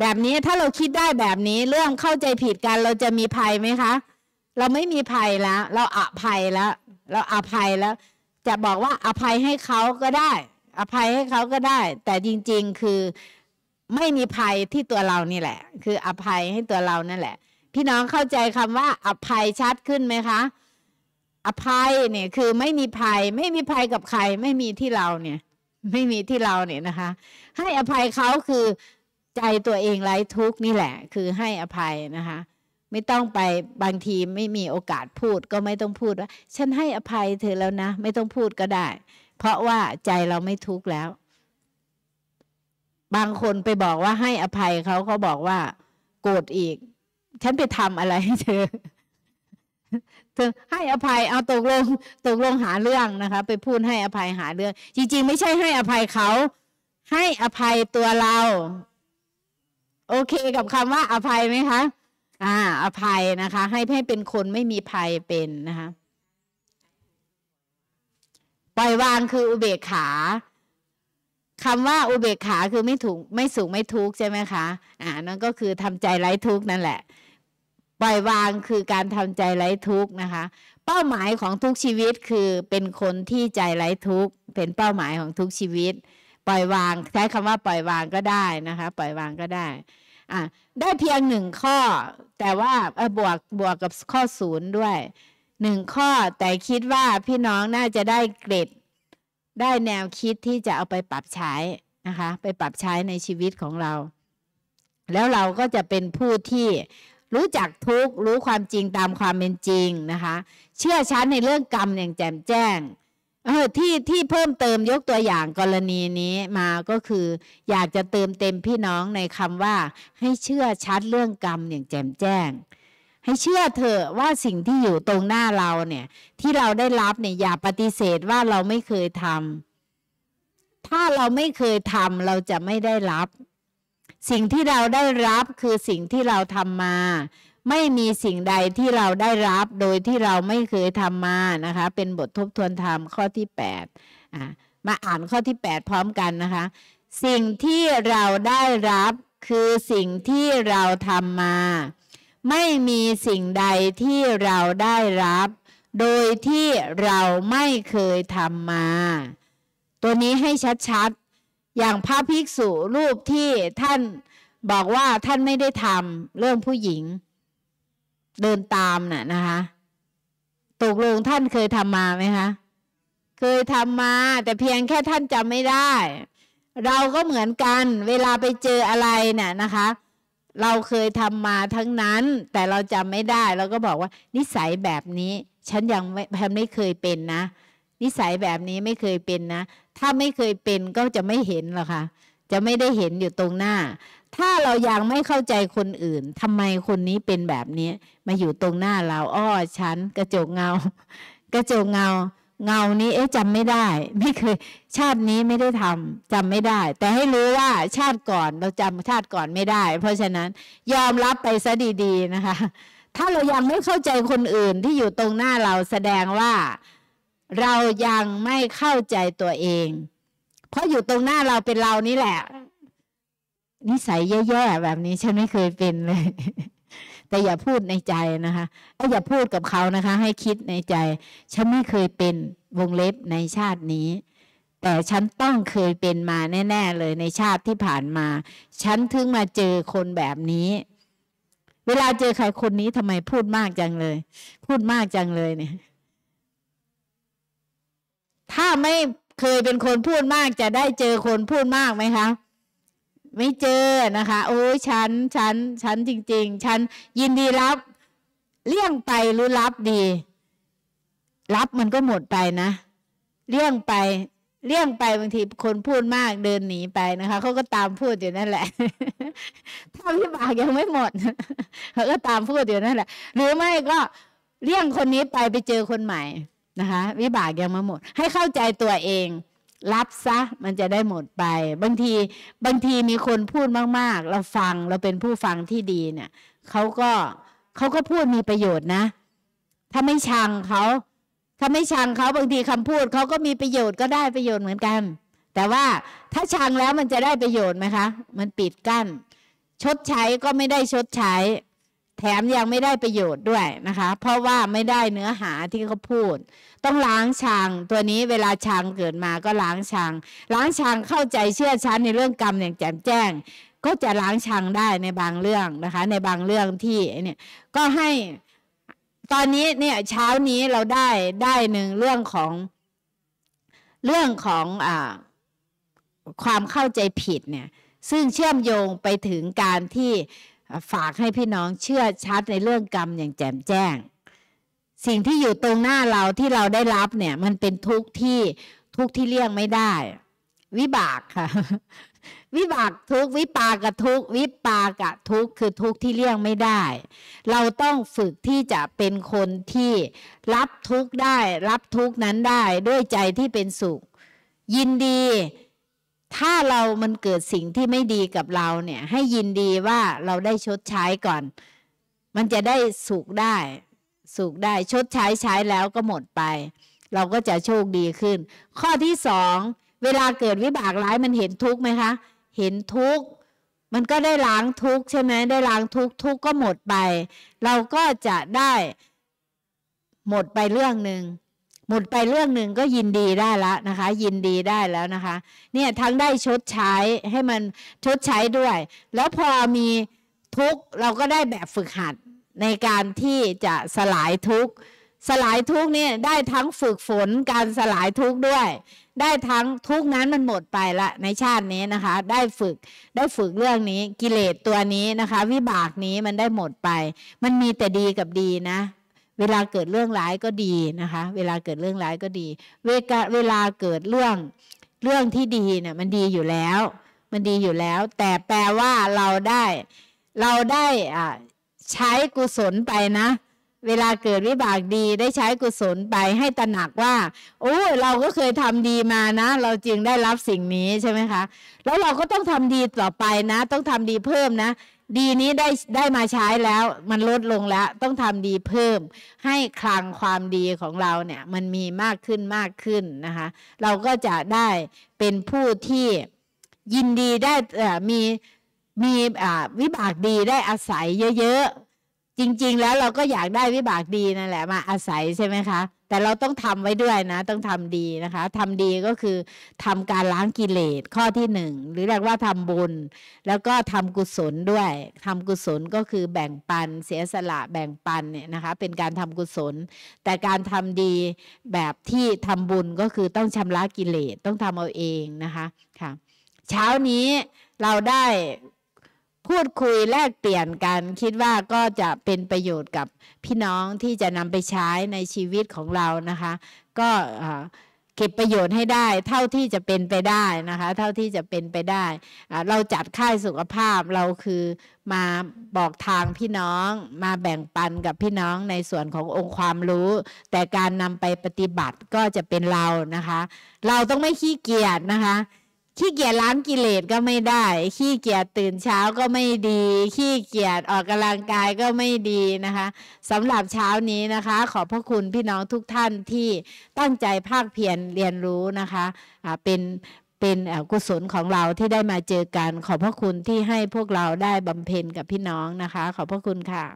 แบบนี้ถ้าเราคิดได้แบบนี้เรื่องเข้าใจผิดกันเราจะมีภัยไหมคะ เราไม่มีภัยแล้ว เราอภัยแล้ว เราอภัยแล้ว จะบอกว่าอภัยให้เขาก็ได้ อภัยให้เขาก็ได้ แต่จริงๆคือไม่มีภัยที่ตัวเรานี่แหละ คืออภัยให้ตัวเรานั่นแหละพี่น้องเข้าใจคำว่า อภัยชัดขึ้นไหมคะ อภัยเนี่ยคือไม่มีภัยไม่มีภัยกับใครไม่มีที่เราเนี่ย ไม่มีที่เราเนี่ยนะคะ ให้อภัยเขาคือใจตัวเองไร้ทุกนี่แหละ คือให้อภัยนะคะ ไม่ต้องไปบางทีไม่มีโอกาสพูดก็ไม่ต้องพูดว่าฉันให้อภัยเธอแล้วนะ ไม่ต้องพูดก็ได้ เพราะว่าใจเราไม่ทุกข์แล้ว บางคนไปบอกว่าให้อภัยเขาเขาบอกว่าโกรธอีกฉันไปทำอะไรให้เธอ เธอให้อภัยเอาตกลงตกลงหาเรื่องนะคะ ไปพูดให้อภัยหาเรื่องจริงๆไม่ใช่ให้อภัยเขา ให้อภัยตัวเรา โอเคกับคำว่า อภัยไหมคะอ่าอภัยนะคะ ให้ให้เป็นคนไม่มีภัยเป็นนะคะปล่อยวางคืออุเบกขาคำว่าอุเบกขาคือไม่ถูกไม่สุขไม่ทุกข์ใช่ไหมคะอ่านั่นก็คือทำใจไร้ทุกข์นั่นแหละปล่อยวางคือการทำใจไร้ทุกข์นะคะเป้าหมายของทุกชีวิตคือเป็นคนที่ใจไร้ทุกข์เป็นเป้าหมายของทุกชีวิต ปล่อยวางใช้คำว่าปล่อยวางก็ได้นะคะปล่อยวางก็ได้ อ่ะ ได้เพียงหนึ่งข้อแต่ว่าเออบวกบวกกับข้อศูนย์ด้วยหนึ่งข้อแต่คิดว่าพี่น้องน่าจะได้เกร็ดได้แนวคิดที่จะเอาไปปรับใช้นะคะไปปรับใช้ในชีวิตของเรา แล้วเราก็จะเป็นผู้ที่รู้จักทุกรู้ความจริงตามความเป็นจริง นะคะ เชื่อชั้นในเรื่องกรรมอย่างแจ่มแจ้ง เออ ที่ที่เพิ่มเติมยกตัวอย่างกรณีนี้มาก็คือ อยากจะเติมเต็มพี่น้องในคำว่า ให้เชื่อชัดเรื่องกรรมอย่างแจ่มแจ้ง ให้เชื่อเถอะว่าสิ่งที่อยู่ตรงหน้าเราเนี่ยที่เราได้รับเนี่ยอย่าปฏิเสธว่าเราไม่เคยทำถ้าเราไม่เคยทำเราจะไม่ได้รับสิ่งที่เราได้รับคือสิ่งที่เราทำมา ไม่มีสิ่งใดที่เราได้รับโดยที่เราไม่เคยทำมานะคะเป็นบททบทวนธรรมข้อที่8อ่ะมาอ่านข้อที่8พร้อมกันนะคะสิ่งที่เราได้รับคือสิ่งที่เราทำมา ไม่มีสิ่งใดที่เราได้รับ โดยที่เราไม่เคยทำมา ตัวนี้ให้ชัดๆอย่างพระภิกษุ รูปที่ท่านบอกว่าท่านไม่ได้ทำเรื่องผู้หญิง เดินตามน่ะนะคะ ตกลงท่านเคยทำมาไหมคะ เคยทำมา แต่เพียงแค่ท่านจำไม่ได้ เราก็เหมือนกันเวลาไปเจออะไรน่ะนะคะ เราเคยทำมาทั้งนั้น แต่เราจำไม่ได้ เราก็บอกว่า นิสัยแบบนี้ ฉันยังไม่ไม่เคยเป็นนะ นิสัยแบบนี้ไม่เคยเป็นนะถ้าไม่เคยเป็นก็จะไม่เห็น หรอกค่ะ จะไม่ได้เห็นอยู่ตรงหน้า ถ้าเรายังไม่เข้าใจคนอื่น ทำไมคนนี้เป็นแบบนี้ มาอยู่ตรงหน้าเรา อ้อฉัน กระจกเงา กระจกเงา เงานี้ เอ๊ะจำไม่ได้ ไม่เคย ชาตินี้ไม่ได้ทำจำไม่ได้ แต่ให้รู้ว่า ชาติก่อนเราจำชาติก่อนไม่ได้ เพราะฉะนั้นยอมรับไปซะดีๆ นะคะ ถ้าเรายังไม่เข้าใจคนอื่นที่อยู่ตรงหน้าเราแสดงว่าเรายังไม่เข้าใจตัวเอง เพราะอยู่ตรงหน้าเราเป็นเรานี่แหละ นิสัยแย่ๆแบบนี้ ฉันไม่เคยเป็นเลย แต่อย่าพูดในใจนะคะอย่าพูดกับเขานะคะ ให้คิดในใจ ฉันไม่เคยเป็นวงเล็บในชาตินี้ แต่ฉันต้องเคยเป็นมาแน่ ๆเลยในชาติที่ผ่านมา ฉันถึงมาเจอคนแบบนี้ เวลาเจอใครคนนี้ทำไมพูดมากจังเลย พูดมากจังเลยเนี่ยถ้าไม่เคยเป็นคนพูดมากจะได้เจอคนพูดมากไหมคะไม่เจอนะคะ โอ้ยฉัน ฉัน ฉันจริง ๆ ฉันยินดีรับ เลี่ยงไปหรือรับดี รับมันก็หมดไปนะเลี่ยงไป เลี่ยงไปบางทีคนพูดมากเดินหนีไปนะคะเขาก็ตามพูดอยู่นั่นแหละถ้าี่บากยังไม่หมดเขาก็ตามพูดอยู่นั่นแหละ หรือไม่ก็เลี่ยงคนนี้ไปไปเจอคนใหม่นะคะวิบากยังไม่หมด ให้เข้าใจตัวเอง รับซะมันจะได้หมดไป บางทีบางทีมีคนพูดมาก ๆ เราฟังเราเป็นผู้ฟังที่ดีเนี่ยเขาก็เขาก็พูดมีประโยชน์นะ ถ้าไม่ชังเขาถ้าไม่ชังเขาบางทีคำพูดเขาก็มีประโยชน์ก็ได้ประโยชน์เหมือนกัน แต่ว่าถ้าชังแล้วมันจะได้ประโยชน์ไหมคะมันปิดกั้นชดใช้ก็ไม่ได้ชดใช้แถมยังไม่ได้ประโยชน์ด้วยนะคะ เพราะว่าไม่ได้เนื้อหาที่เขาพูด ต้องล้างชางตัวนี้เวลาชางเกิดมาก็ล้างชางล้างชางเข้าใจเชื่อชั้นในเรื่องกรรมอย่างแจ่มแจ้งก็จะล้างชางได้ในบางเรื่องนะคะในบางเรื่องที่เนี่ยก็ให้ตอนนี้เนี่ยเช้านี้เราได้ได้หนึ่งเรื่องของเรื่องของอความเข้าใจผิดเนี่ยซึ่งเชื่อมโยงไปถึงการที่ฝากให้พี่น้องเชื่อชัดในเรื่องกรรมอย่างแจ่มแจ้ง สิ่งที่อยู่ตรงหน้าเราที่เราได้รับเนี่ยมันเป็นทุกข์ที่ทุกข์ที่เลี่ยงไม่ได้ วิบากค่ะ วิบากทุกวิปากะทุกวิปากะทุกคือทุกข์ที่เลี่ยงไม่ได้ เราต้องฝึกที่จะเป็นคนที่รับทุกข์ได้ รับทุกข์นั้นได้ ด้วยใจที่เป็นสุข ยินดีถ้าเรามันเกิดสิ่งที่ไม่ดีกับเราเนี่ยให้ยินดีว่าเราได้ชดใช้ก่อน มันจะได้สุขได้สุขได้ชดใช้ใช้แล้วก็หมดไป เราก็จะโชคดีขึ้น ข้อที่สอง เวลาเกิดวิบากร้ายมันเห็นทุกไหมคะ เห็นทุกมันก็ได้ล้างทุกใช่ไหมได้ล้างทุกทุกก็หมดไป เราก็จะได้หมดไปเรื่องหนึ่งหมดไปเรื่องหนึ่งก็ยินดีได้แล้วนะคะ ยินดีได้แล้วนะคะ เนี่ยทั้งได้ชดใช้ให้มันชดใช้ด้วย แล้วพอมีทุกข์เราก็ได้แบบฝึกหัดในการที่จะสลายทุกข์ สลายทุกเนี่ยได้ทั้งฝึกฝนการสลายทุกด้วย ได้ทั้งทุกนั้นมันหมดไปละในชาตินี้นะคะ ได้ฝึกได้ฝึกเรื่องนี้ กิเลสตัวนี้นะคะ วิบากนี้มันได้หมดไป มันมีแต่ดีกับดีนะเวลาเกิดเรื่องร้ายก็ดีนะคะ เวลาเกิดเรื่องร้ายก็ดี เวลาเวลาเกิดเรื่องเรื่องที่ดีเนี่ยมันดีอยู่แล้ว มันดีอยู่แล้ว แต่แปลว่าเราได้ เราได้อ่ใช้กุศลไปนะ เวลาเกิดวิบากดี ได้ใช้กุศลไปให้ตระหนักว่า โอ้เราก็เคยทำดีมานะเราจึงได้รับสิ่งนี้ใช่ไหมคะ แล้วเราก็ต้องทำดีต่อไปนะ ต้องทำดีเพิ่มนะดีนี้ได้ได้มาใช้แล้วมันลดลงแล้วต้องทำดีเพิ่มให้คลังความดีของเราเนี่ยมันมีมากขึ้นมากขึ้นนะคะเราก็จะได้เป็นผู้ที่ยินดีได้มีมีวิบากดีได้อาศัยเยอะๆจริง ๆ แล้วเราก็อยากได้วิบากดีนั่นแหละมาอาศัยใช่ไหมคะแต่เราต้องทำไว้ด้วย นะ ต้องทำดีนะคะทำดีก็คือ ทำการล้างกิเลส ข้อที่หนึ่งหรือเรียกว่าทำบุญ แล้วก็ทำกุศลด้วย ทำกุศลก็คือแบ่งปัน เสียสละแบ่งปันเนี่ยนะคะเป็นการทำกุศล แต่การทำดีแบบที่ทำบุญก็คือต้องชำระกิเลสต้องทำเอาเองนะคะค่ะเช้านี้เราได้พูดคุยแลกเปลี่ยนกันคิดว่าก็จะเป็นประโยชน์กับพี่น้องที่จะนำไปใช้ในชีวิตของเรานะคะ ก็เก็บประโยชน์ให้ได้ เท่าที่จะเป็นไปได้นะคะ เท่าที่จะเป็นไปได้เราจัดค่ายสุขภาพเราคือมาบอกทางพี่น้อง มาแบ่งปันกับพี่น้องในส่วนขององค์ความรู้ แต่การนำไปปฏิบัติก็จะเป็นเรานะคะ เราต้องไม่ขี้เกียจนะคะขี้เกียจล้างกิเลสก็ไม่ได้ ขี้เกียจตื่นเช้าก็ไม่ดี ขี้เกียจออกกำลังกายก็ไม่ดีนะคะ สำหรับเช้านี้นะคะ ขอบพระคุณพี่น้องทุกท่านที่ตั้งใจภาคเพียรเรียนรู้นะคะะเป็น เป็นกุศลของเราที่ได้มาเจอกัน ขอบพระคุณที่ให้พวกเราได้บำเพ็ญกับพี่น้องนะคะ ขอบพระคุณค่ะ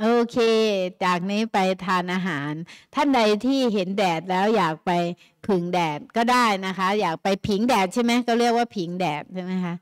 โอเค จากนี้ไปทานอาหาร ท่านใดที่เห็นแดดแล้วอยากไปผึ่งแดดก็ได้นะคะ อยากไปผิงแดดใช่ไหมก็เรียกว่าผิงแดดใช่ไหมคะ